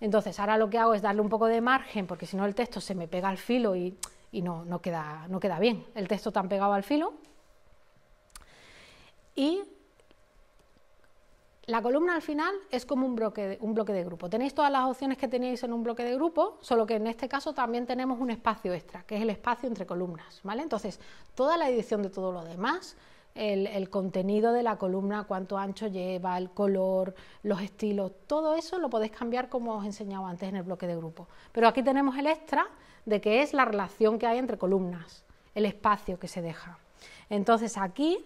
Entonces ahora lo que hago es darle un poco de margen, porque si no el texto se me pega al filo y, y no, no, queda, no queda bien el texto tan pegado al filo. Y la columna al final es como un bloque, de, un bloque de grupo. Tenéis todas las opciones que teníais en un bloque de grupo, solo que en este caso también tenemos un espacio extra, que es el espacio entre columnas. ¿vale? Entonces, toda la edición de todo lo demás, el, el contenido de la columna, cuánto ancho lleva, el color, los estilos, todo eso lo podéis cambiar como os he enseñado antes en el bloque de grupo. Pero aquí tenemos el extra de que es la relación que hay entre columnas, el espacio que se deja. Entonces aquí,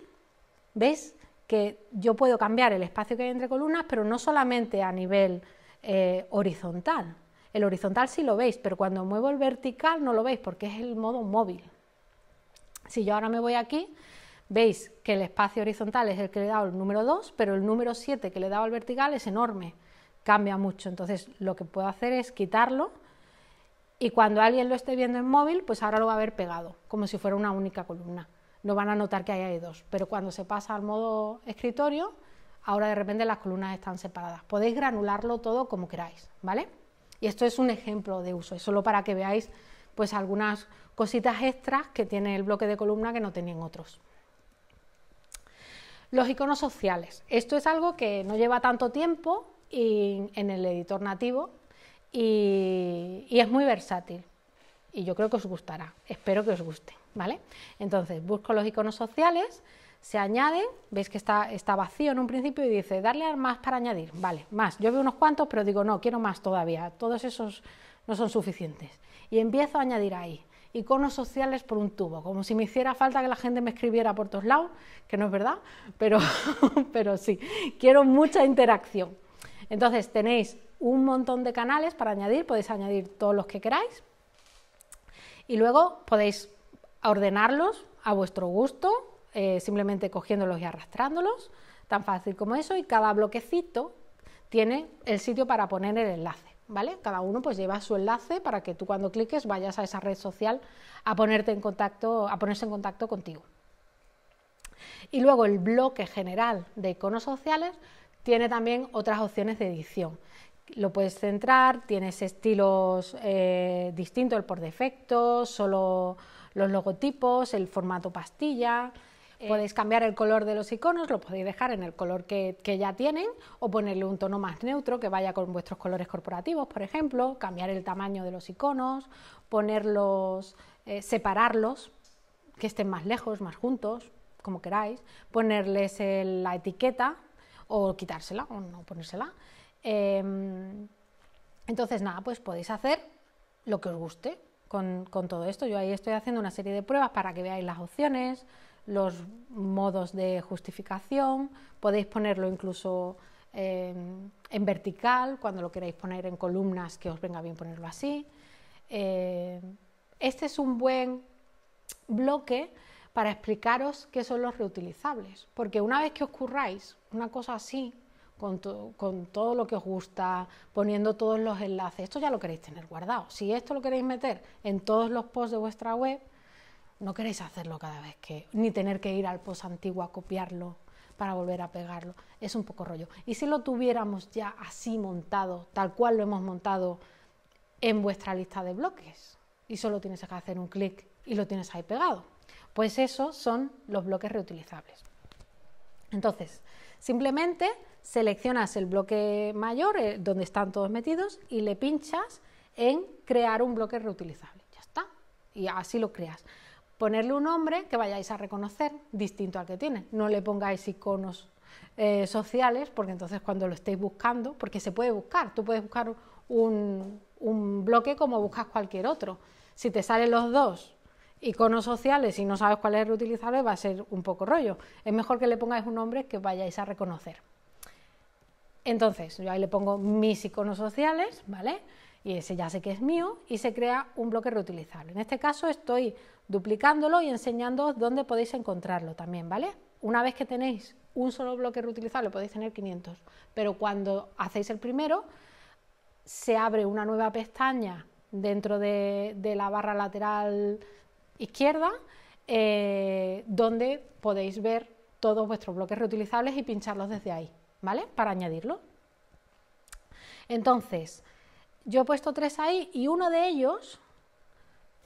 ¿veis? que yo puedo cambiar el espacio que hay entre columnas, pero no solamente a nivel eh, horizontal. El horizontal sí lo veis, pero cuando muevo el vertical no lo veis porque es el modo móvil. Si yo ahora me voy aquí, veis que el espacio horizontal es el que le he dado el número 2, pero el número 7 que le he dado al vertical es enorme, cambia mucho. Entonces lo que puedo hacer es quitarlo y cuando alguien lo esté viendo en móvil, pues ahora lo va a ver pegado, como si fuera una única columna no van a notar que hay dos, pero cuando se pasa al modo escritorio, ahora de repente las columnas están separadas. Podéis granularlo todo como queráis, ¿vale? Y esto es un ejemplo de uso, es solo para que veáis pues algunas cositas extras que tiene el bloque de columna que no tenían otros. Los iconos sociales. Esto es algo que no lleva tanto tiempo en el editor nativo y es muy versátil. Y yo creo que os gustará. Espero que os guste. ¿vale? Entonces, busco los iconos sociales, se añaden, veis que está, vacío en un principio y dice, darle más para añadir, vale, más. Yo veo unos cuantos, pero digo, no, quiero más todavía, todos esos no son suficientes. Y empiezo a añadir ahí iconos sociales por un tubo, como si me hiciera falta que la gente me escribiera por todos lados, que no es verdad, pero, pero sí, quiero mucha interacción. Entonces tenéis un montón de canales para añadir, podéis añadir todos los que queráis y luego podéis a ordenarlos a vuestro gusto, eh, simplemente cogiéndolos y arrastrándolos, tan fácil como eso, y cada bloquecito tiene el sitio para poner el enlace, ¿vale? Cada uno pues lleva su enlace para que tú cuando cliques vayas a esa red social a ponerte en contacto, a ponerse en contacto contigo. Y luego el bloque general de iconos sociales tiene también otras opciones de edición. Lo puedes centrar, tienes estilos eh, distintos, por defecto, solo los logotipos, el formato pastilla. Eh. podéis cambiar el color de los iconos, lo podéis dejar en el color que, ya tienen o ponerle un tono más neutro que vaya con vuestros colores corporativos, por ejemplo, cambiar el tamaño de los iconos, ponerlos, eh, separarlos, que estén más lejos, más juntos, como queráis, ponerles la etiqueta o quitársela o no ponérsela. Em, entonces, nada, pues podéis hacer lo que os guste, con, todo esto. Yo ahí estoy haciendo una serie de pruebas para que veáis las opciones, los modos de justificación, podéis ponerlo incluso eh, en vertical, cuando lo queráis poner en columnas, que os venga bien ponerlo así. Eh, este es un buen bloque para explicaros qué son los reutilizables, porque una vez que os curráis una cosa así, con, todo lo que os gusta, poniendo todos los enlaces. Esto ya lo queréis tener guardado. Si esto lo queréis meter en todos los posts de vuestra web, no queréis hacerlo cada vez que, ni tener que ir al post antiguo a copiarlo para volver a pegarlo. Es un poco rollo. Y si lo tuviéramos ya así montado, tal cual lo hemos montado en vuestra lista de bloques, y solo tienes que hacer un clic y lo tienes ahí pegado. Pues esos son los bloques reutilizables. Entonces, simplemente seleccionas el bloque mayor, eh, donde están todos metidos, y le pinchas en crear un bloque reutilizable. Ya está. Y así lo creas. Ponerle un nombre que vayáis a reconocer, distinto al que tiene. No le pongáis iconos eh, sociales, porque entonces cuando lo estéis buscando, porque se puede buscar, tú puedes buscar un, un bloque como buscas cualquier otro. Si te salen los dos iconos sociales y no sabes cuál es reutilizable, va a ser un poco rollo. Es mejor que le pongáis un nombre que vayáis a reconocer. Entonces, yo ahí le pongo mis iconos sociales, ¿vale? Y ese ya sé que es mío y se crea un bloque reutilizable. En este caso estoy duplicándolo y enseñándoos dónde podéis encontrarlo también, ¿vale? Una vez que tenéis un solo bloque reutilizable podéis tener 500, pero cuando hacéis el primero se abre una nueva pestaña dentro de, la barra lateral izquierda eh, donde podéis ver todos vuestros bloques reutilizables y pincharlos desde ahí. ¿vale? Para añadirlo. Entonces, yo he puesto tres ahí y uno de ellos,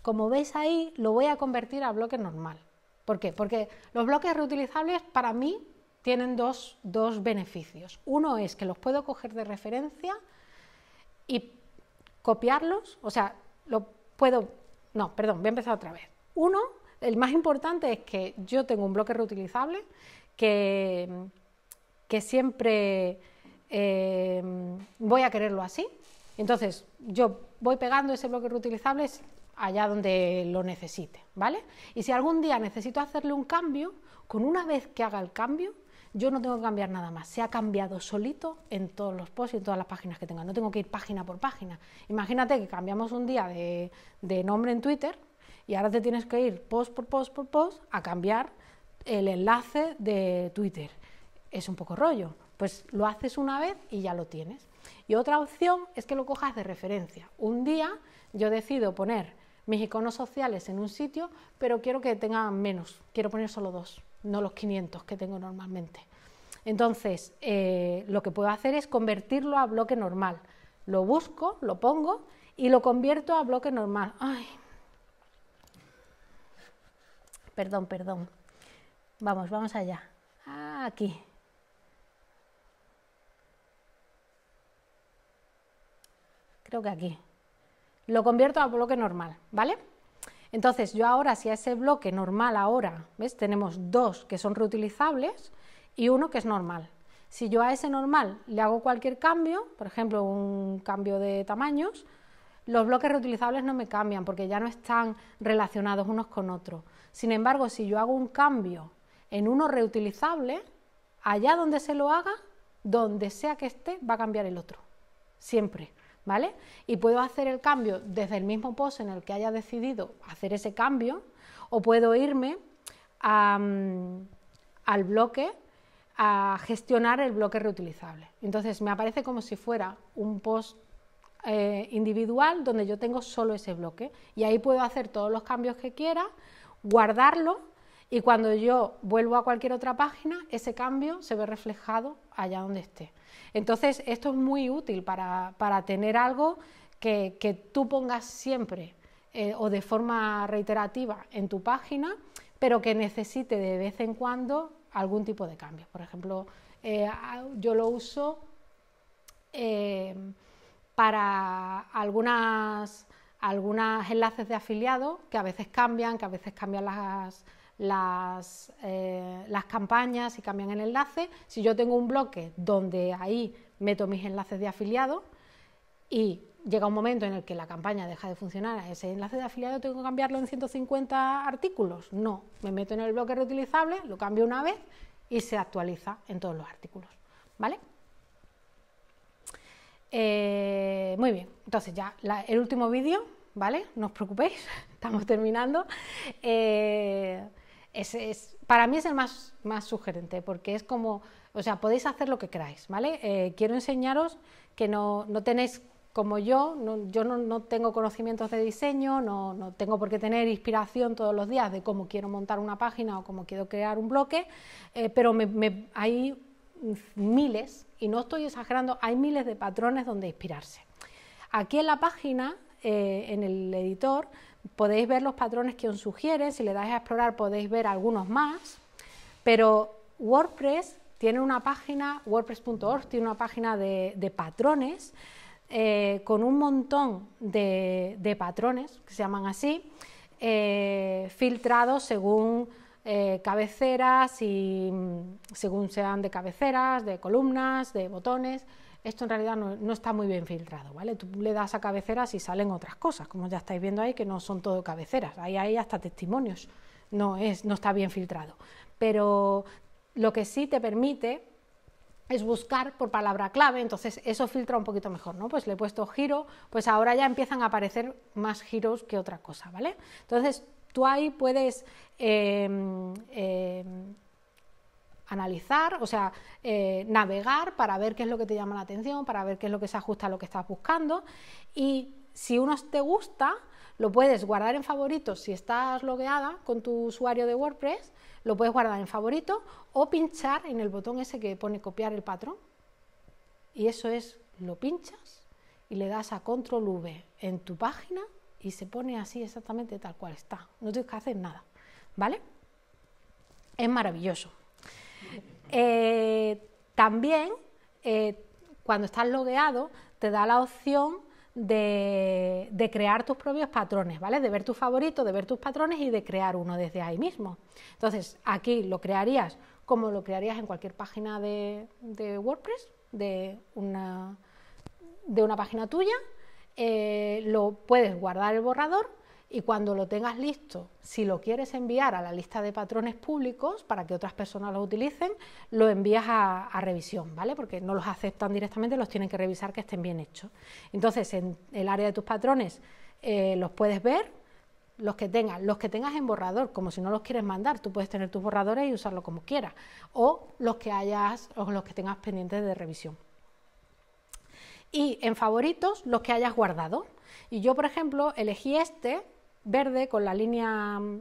como veis ahí, lo voy a convertir a bloque normal. ¿Por qué? Porque los bloques reutilizables para mí tienen dos, dos beneficios. Uno es que los puedo coger de referencia y copiarlos, o sea, lo puedo... No, perdón, voy a empezar otra vez. Uno, el más importante es que yo tengo un bloque reutilizable que que siempre eh, voy a quererlo así. Entonces, yo voy pegando ese bloque reutilizable allá donde lo necesite, ¿vale? Y si algún día necesito hacerle un cambio, con una vez que haga el cambio, yo no tengo que cambiar nada más. Se ha cambiado solito en todos los posts y en todas las páginas que tenga. No tengo que ir página por página. Imagínate que cambiamos un día de, de nombre en Twitter y ahora te tienes que ir post por post por post a cambiar el enlace de Twitter es un poco rollo. Pues lo haces una vez y ya lo tienes. Y otra opción es que lo cojas de referencia. Un día yo decido poner mis iconos sociales en un sitio, pero quiero que tengan menos. Quiero poner solo dos, no los 500 que tengo normalmente. Entonces, eh, lo que puedo hacer es convertirlo a bloque normal. Lo busco, lo pongo y lo convierto a bloque normal. Ay. Perdón, perdón. Vamos, vamos allá. Ah, aquí. creo que aquí. Lo convierto a bloque normal, ¿vale? Entonces yo ahora, si a ese bloque normal ahora, ¿ves? Tenemos dos que son reutilizables y uno que es normal. Si yo a ese normal le hago cualquier cambio, por ejemplo, un cambio de tamaños, los bloques reutilizables no me cambian porque ya no están relacionados unos con otros. Sin embargo, si yo hago un cambio en uno reutilizable, allá donde se lo haga, donde sea que esté, va a cambiar el otro. Siempre. ¿vale? Y puedo hacer el cambio desde el mismo post en el que haya decidido hacer ese cambio, o puedo irme al bloque a gestionar el bloque reutilizable. Entonces me aparece como si fuera un post eh, individual donde yo tengo solo ese bloque y ahí puedo hacer todos los cambios que quiera, guardarlo y cuando yo vuelvo a cualquier otra página, ese cambio se ve reflejado allá donde esté. Entonces, esto es muy útil para, tener algo que, tú pongas siempre eh, o de forma reiterativa en tu página, pero que necesite de vez en cuando algún tipo de cambio. Por ejemplo, eh, yo lo uso eh, para algunas algunos enlaces de afiliados que a veces cambian, que a veces cambian las, las, eh, las campañas y cambian el enlace. Si yo tengo un bloque donde ahí meto mis enlaces de afiliado y llega un momento en el que la campaña deja de funcionar, ese enlace de afiliado tengo que cambiarlo en 150 artículos. No, me meto en el bloque reutilizable, lo cambio una vez y se actualiza en todos los artículos. ¿Vale? Eh, muy bien, entonces ya el último vídeo, ¿vale? No os preocupéis, estamos terminando. Eh, para mí es el más, sugerente, porque es como, o sea, podéis hacer lo que queráis, ¿vale? Eh, quiero enseñaros que no, tenéis como yo, yo no, tengo conocimientos de diseño, no, tengo por qué tener inspiración todos los días de cómo quiero montar una página o cómo quiero crear un bloque, eh, pero hay miles, y no estoy exagerando, hay miles de patrones donde inspirarse. Aquí en la página, eh, en el editor, podéis ver los patrones que os sugiere, si le dais a explorar podéis ver algunos más, pero WordPress tiene una página, wordpress.org tiene una página de, patrones eh, con un montón de, patrones, que se llaman así, eh, filtrados según eh, cabeceras y mm, según sean de cabeceras, de columnas, de botones, esto en realidad no, está muy bien filtrado, ¿vale? Tú le das a cabeceras y salen otras cosas, como ya estáis viendo ahí, que no son todo cabeceras, ahí hay hasta testimonios, no, es, no está bien filtrado. Pero lo que sí te permite es buscar por palabra clave, entonces eso filtra un poquito mejor, ¿no? Pues le he puesto giro, pues ahora ya empiezan a aparecer más giros que otra cosa, ¿vale? Entonces tú ahí puedes... Eh, eh, analizar, o sea, eh, navegar para ver qué es lo que te llama la atención, para ver qué es lo que se ajusta a lo que estás buscando. Y si uno te gusta, lo puedes guardar en favoritos si estás logueada con tu usuario de WordPress, lo puedes guardar en favorito o pinchar en el botón ese que pone copiar el patrón. Y eso es, lo pinchas y le das a control V en tu página y se pone así exactamente tal cual está. No tienes que hacer nada, ¿vale? Es maravilloso. Eh, también, eh, cuando estás logueado, te da la opción de, crear tus propios patrones, ¿vale? De ver tu favorito, de ver tus patrones y de crear uno desde ahí mismo. Entonces, aquí lo crearías como lo crearías en cualquier página de, WordPress, de una, página tuya. Eh, lo puedes guardar el borrador y cuando lo tengas listo, si lo quieres enviar a la lista de patrones públicos para que otras personas lo utilicen, lo envías a, revisión, ¿vale? Porque no los aceptan directamente, los tienen que revisar que estén bien hechos. Entonces, en el área de tus patrones eh, los puedes ver, los que tengas, los que tengas en borrador, como si no los quieres mandar, tú puedes tener tus borradores y usarlo como quieras, o los que hayas, o los que tengas pendientes de revisión. Y en favoritos, los que hayas guardado. Y yo, por ejemplo, elegí este verde con la línea, mm,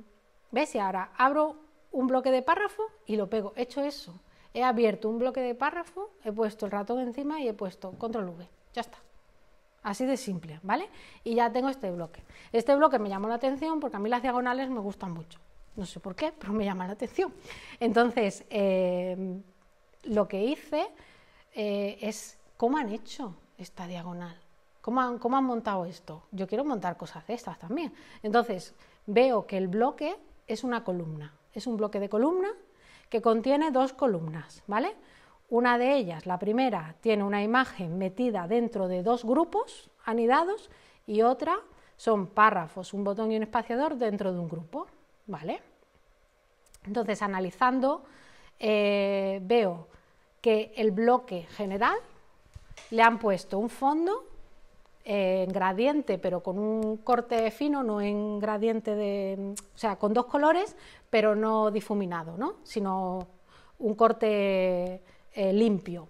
¿ves? Y ahora abro un bloque de párrafo y lo pego. He hecho eso. He abierto un bloque de párrafo, he puesto el ratón encima y he puesto control V. Ya está. Así de simple, ¿vale? Y ya tengo este bloque. Este bloque me llamó la atención porque a mí las diagonales me gustan mucho. No sé por qué, pero me llama la atención. Entonces, eh, lo que hice eh, es cómo han hecho esta diagonal. ¿Cómo han, montado esto? Yo quiero montar cosas de estas también. Entonces, veo que el bloque es una columna, es un bloque de columna que contiene dos columnas, ¿vale? Una de ellas, la primera, tiene una imagen metida dentro de dos grupos anidados y otra son párrafos, un botón y un espaciador dentro de un grupo, ¿vale? Entonces, analizando, eh, veo que el bloque general le han puesto un fondo en gradiente, pero con un corte fino, no en gradiente de, o sea, con dos colores, pero no difuminado, ¿no? sino un corte eh, limpio.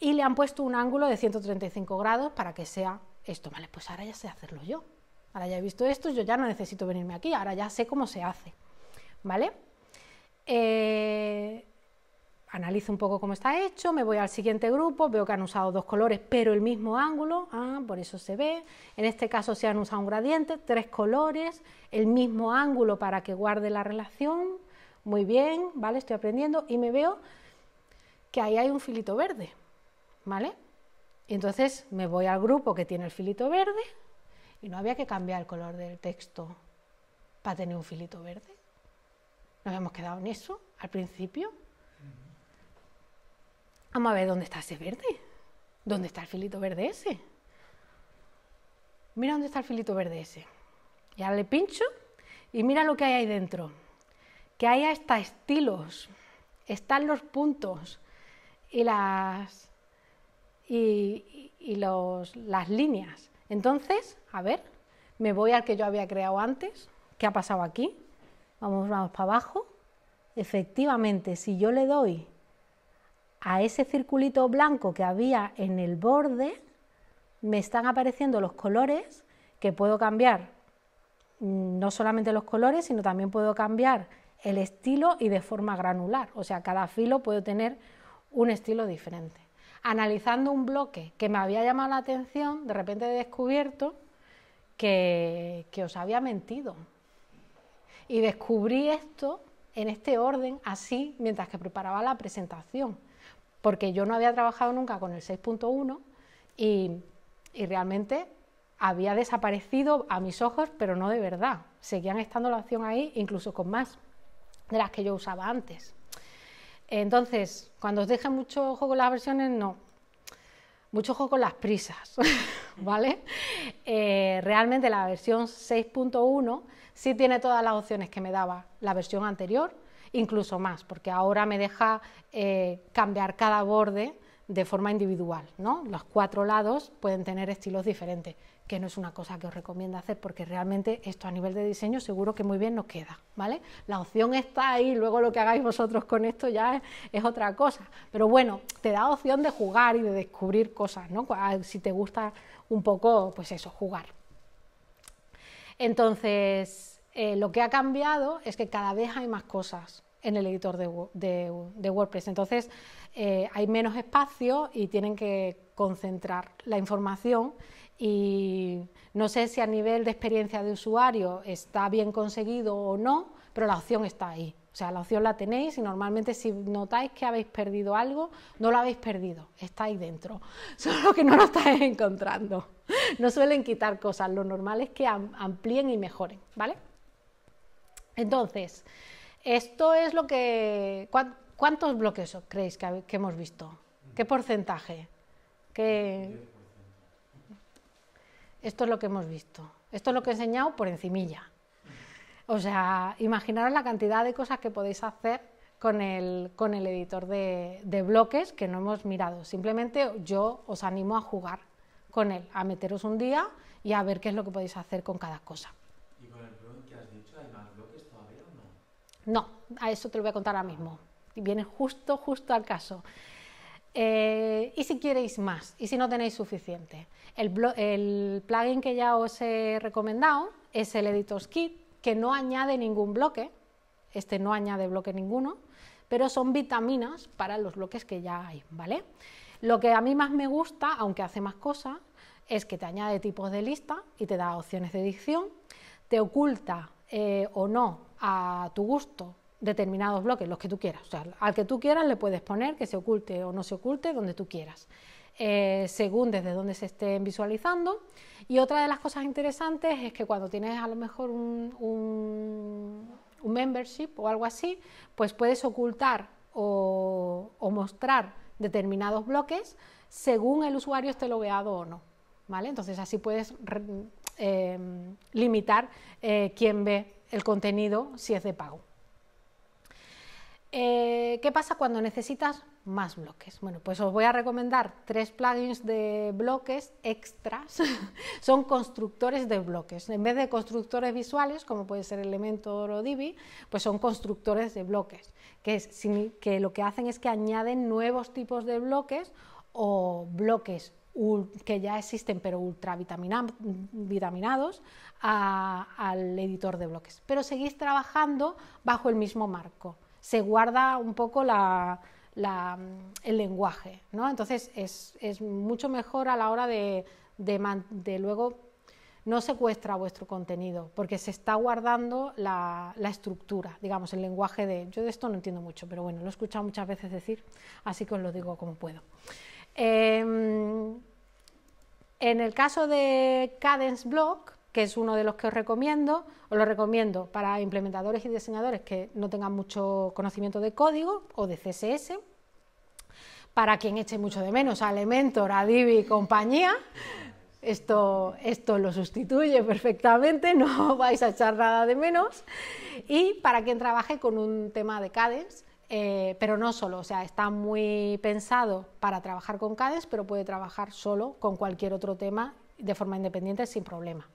Y le han puesto un ángulo de 135 grados para que sea esto. Vale, pues ahora ya sé hacerlo yo. Ahora ya he visto esto, yo ya no necesito venirme aquí, ahora ya sé cómo se hace. ¿Vale? Eh, analizo un poco cómo está hecho, me voy al siguiente grupo, veo que han usado dos colores, pero el mismo ángulo, ah, por eso se ve. En este caso se han usado un gradiente, tres colores, el mismo ángulo para que guarde la relación. Muy bien, ¿vale? Estoy aprendiendo y me veo que ahí hay un filito verde, ¿vale? Y entonces me voy al grupo que tiene el filito verde y no había que cambiar el color del texto para tener un filito verde. Nos hemos quedado en eso al principio. Vamos a ver dónde está ese verde. ¿Dónde está el filito verde ese? Mira dónde está el filito verde ese. Y ahora le pincho y mira lo que hay ahí dentro. Que hay hasta estilos. Están los puntos y las, y, los, las líneas. Entonces, a ver, me voy al que yo había creado antes. ¿Qué ha pasado aquí? Vamos, vamos para abajo. Efectivamente, si yo le doy a ese circulito blanco que había en el borde, me están apareciendo los colores que puedo cambiar. Mm, no solamente los colores, sino también puedo cambiar el estilo y de forma granular. O sea, cada filo puedo tener un estilo diferente. Analizando un bloque que me había llamado la atención, de repente he descubierto que, que os había mentido. Y descubrí esto en este orden así mientras que preparaba la presentación porque yo no había trabajado nunca con el 6.1 y, realmente había desaparecido a mis ojos, pero no de verdad. Seguían estando la opción ahí, incluso con más de las que yo usaba antes. Entonces, cuando os dije mucho ojo con las versiones, no. Mucho ojo con las prisas, ¿vale? Eh, realmente la versión 6.1 sí tiene todas las opciones que me daba la versión anterior, incluso más, porque ahora me deja eh, cambiar cada borde de forma individual, ¿no? Los cuatro lados pueden tener estilos diferentes, que no es una cosa que os recomiendo hacer porque realmente esto a nivel de diseño seguro que muy bien nos queda, ¿vale? La opción está ahí, luego lo que hagáis vosotros con esto ya es, es otra cosa, pero bueno, te da opción de jugar y de descubrir cosas, ¿no? Ah, si te gusta un poco, pues eso, jugar. Entonces, eh, lo que ha cambiado es que cada vez hay más cosas en el editor de, WordPress. Entonces, eh, hay menos espacio y tienen que concentrar la información y no sé si a nivel de experiencia de usuario está bien conseguido o no, pero la opción está ahí. O sea, la opción la tenéis y normalmente si notáis que habéis perdido algo, no lo habéis perdido, está ahí dentro, solo que no lo estáis encontrando. No suelen quitar cosas, lo normal es que amplíen y mejoren, ¿vale? Entonces, esto es lo que... ¿Cuántos bloques creéis que, hemos visto? ¿Qué porcentaje? ¿Qué... Esto es lo que hemos visto. Esto es lo que he enseñado por encimilla. O sea, imaginaros la cantidad de cosas que podéis hacer con el, con el editor de, bloques que no hemos mirado. Simplemente yo os animo a jugar con él, a meteros un día y a ver qué es lo que podéis hacer con cada cosa. No, a eso te lo voy a contar ahora mismo. Viene justo, justo al caso. Eh, y si queréis más, y si no tenéis suficiente. El, plugin que ya os he recomendado es el Editors Kit, que no añade ningún bloque. Este no añade bloque ninguno, pero son vitaminas para los bloques que ya hay, ¿vale? Lo que a mí más me gusta, aunque hace más cosas, es que te añade tipos de lista y te da opciones de edición, te oculta eh, o no a tu gusto determinados bloques, los que tú quieras. O sea, al que tú quieras le puedes poner que se oculte o no se oculte donde tú quieras, eh, según desde donde se estén visualizando. Y otra de las cosas interesantes es que cuando tienes a lo mejor un, membership o algo así, pues puedes ocultar o, o mostrar determinados bloques según el usuario esté logueado o no. Entonces así puedes em, limitar eh, quién ve el contenido si es de pago. Eh, ¿Qué pasa cuando necesitas más bloques? Bueno, pues os voy a recomendar tres plugins de bloques extras. Son constructores de bloques. En vez de constructores visuales, como puede ser Elementor o Divi, pues son constructores de bloques, que lo que hacen es que añaden nuevos tipos de bloques o bloques que ya existen pero ultravitaminados al editor de bloques. Pero seguís trabajando bajo el mismo marco. Se guarda un poco el lenguaje, Entonces es, mucho mejor a la hora de, luego no secuestra vuestro contenido porque se está guardando la, la estructura, digamos, el lenguaje de... Yo de esto no entiendo mucho, pero bueno, lo he escuchado muchas veces decir, así que os lo digo como puedo. Em, en el caso de Cadence Block, que es uno de los que os recomiendo, os lo recomiendo para implementadores y diseñadores que no tengan mucho conocimiento de código o de CSS, para quien eche mucho de menos a Elementor, a Divi y compañía, esto, esto lo sustituye perfectamente, no vais a echar nada de menos, y para quien trabaje con un tema de Cadence, eh, pero no solo, o sea, está muy pensado para trabajar con CADES, pero puede trabajar solo con cualquier otro tema de forma independiente sin problema.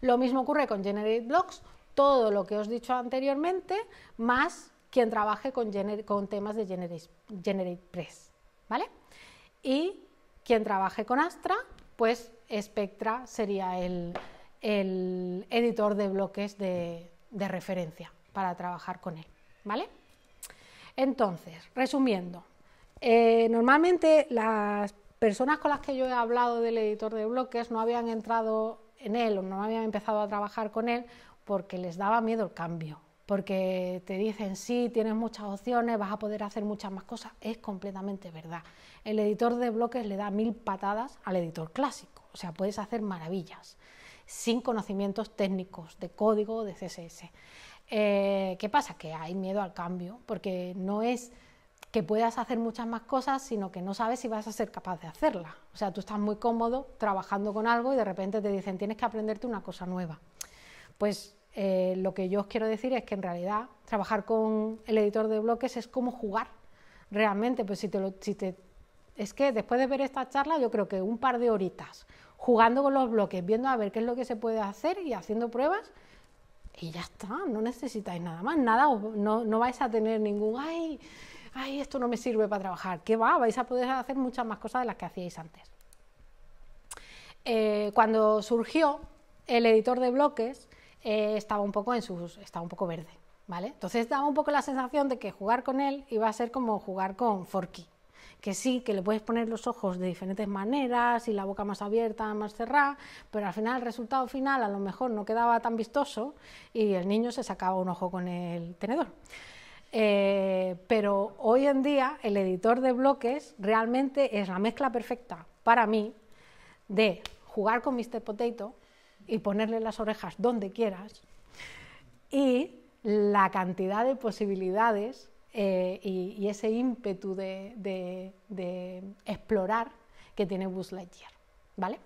Lo mismo ocurre con Generate Blocks, todo lo que os he dicho anteriormente, más quien trabaje con, temas de Generate, Press, ¿vale? Y quien trabaje con Astra, pues Spectra sería el, editor de bloques de referencia para trabajar con él. ¿vale? Entonces, resumiendo, eh, normalmente las personas con las que yo he hablado del editor de bloques no habían entrado en él o no habían empezado a trabajar con él porque les daba miedo el cambio, porque te dicen, sí, tienes muchas opciones, vas a poder hacer muchas más cosas, es completamente verdad. El editor de bloques le da mil patadas al editor clásico, o sea, puedes hacer maravillas sin conocimientos técnicos de código de CSS. Eh, ¿Qué pasa? Que hay miedo al cambio, porque no es que puedas hacer muchas más cosas, sino que no sabes si vas a ser capaz de hacerlas. O sea, tú estás muy cómodo trabajando con algo y de repente te dicen tienes que aprenderte una cosa nueva. Pues eh, lo que yo os quiero decir es que en realidad trabajar con el editor de bloques es como jugar realmente. Pues si te, es que después de ver esta charla, yo creo que un par de horitas jugando con los bloques, viendo a ver qué es lo que se puede hacer y haciendo pruebas, y ya está, no necesitáis nada más, nada, no, no vais a tener ningún, ay, ay, esto no me sirve para trabajar, ¿qué va? Vais a poder hacer muchas más cosas de las que hacíais antes. Eh, cuando surgió el editor de bloques, eh, estaba un poco en sus, estaba un poco verde, ¿vale? Entonces daba un poco la sensación de que jugar con él iba a ser como jugar con Forky que sí, que le puedes poner los ojos de diferentes maneras y la boca más abierta, más cerrada, pero al final el resultado final a lo mejor no quedaba tan vistoso y el niño se sacaba un ojo con el tenedor. Eh, pero hoy en día el editor de bloques realmente es la mezcla perfecta para mí de jugar con Mr. Potato y ponerle las orejas donde quieras y la cantidad de posibilidades eh, y, ese ímpetu de, explorar que tiene Buzz Lightyear, ¿vale?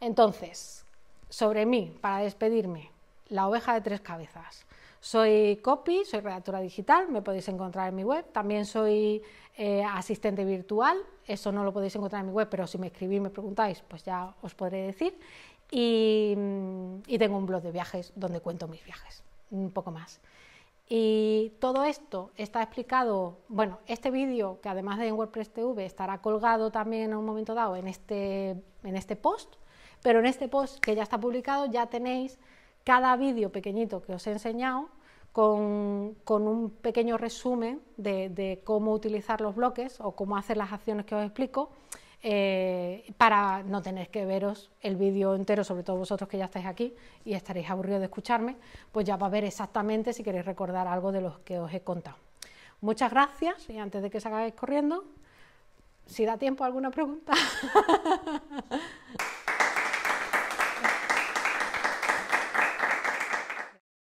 Entonces, sobre mí, para despedirme, la oveja de tres cabezas. Soy copy, soy redactora digital, me podéis encontrar en mi web. También soy eh, asistente virtual, eso no lo podéis encontrar en mi web, pero si me escribís, me preguntáis, pues ya os podré decir. y tengo un blog de viajes donde cuento mis viajes, un poco más. Y todo esto está explicado, bueno, este vídeo que además de en WordPress TV estará colgado también en un momento dado este, en este, post, pero en este post que ya está publicado ya tenéis cada vídeo pequeñito que os he enseñado con, un pequeño resumen de cómo utilizar los bloques o cómo hacer las acciones que os explico eh, para no tener que veros el vídeo entero, sobre todo vosotros que ya estáis aquí y estaréis aburridos de escucharme, pues ya va a ver exactamente si queréis recordar algo de lo que os he contado. Muchas gracias y antes de que acabéis corriendo, si da tiempo alguna pregunta.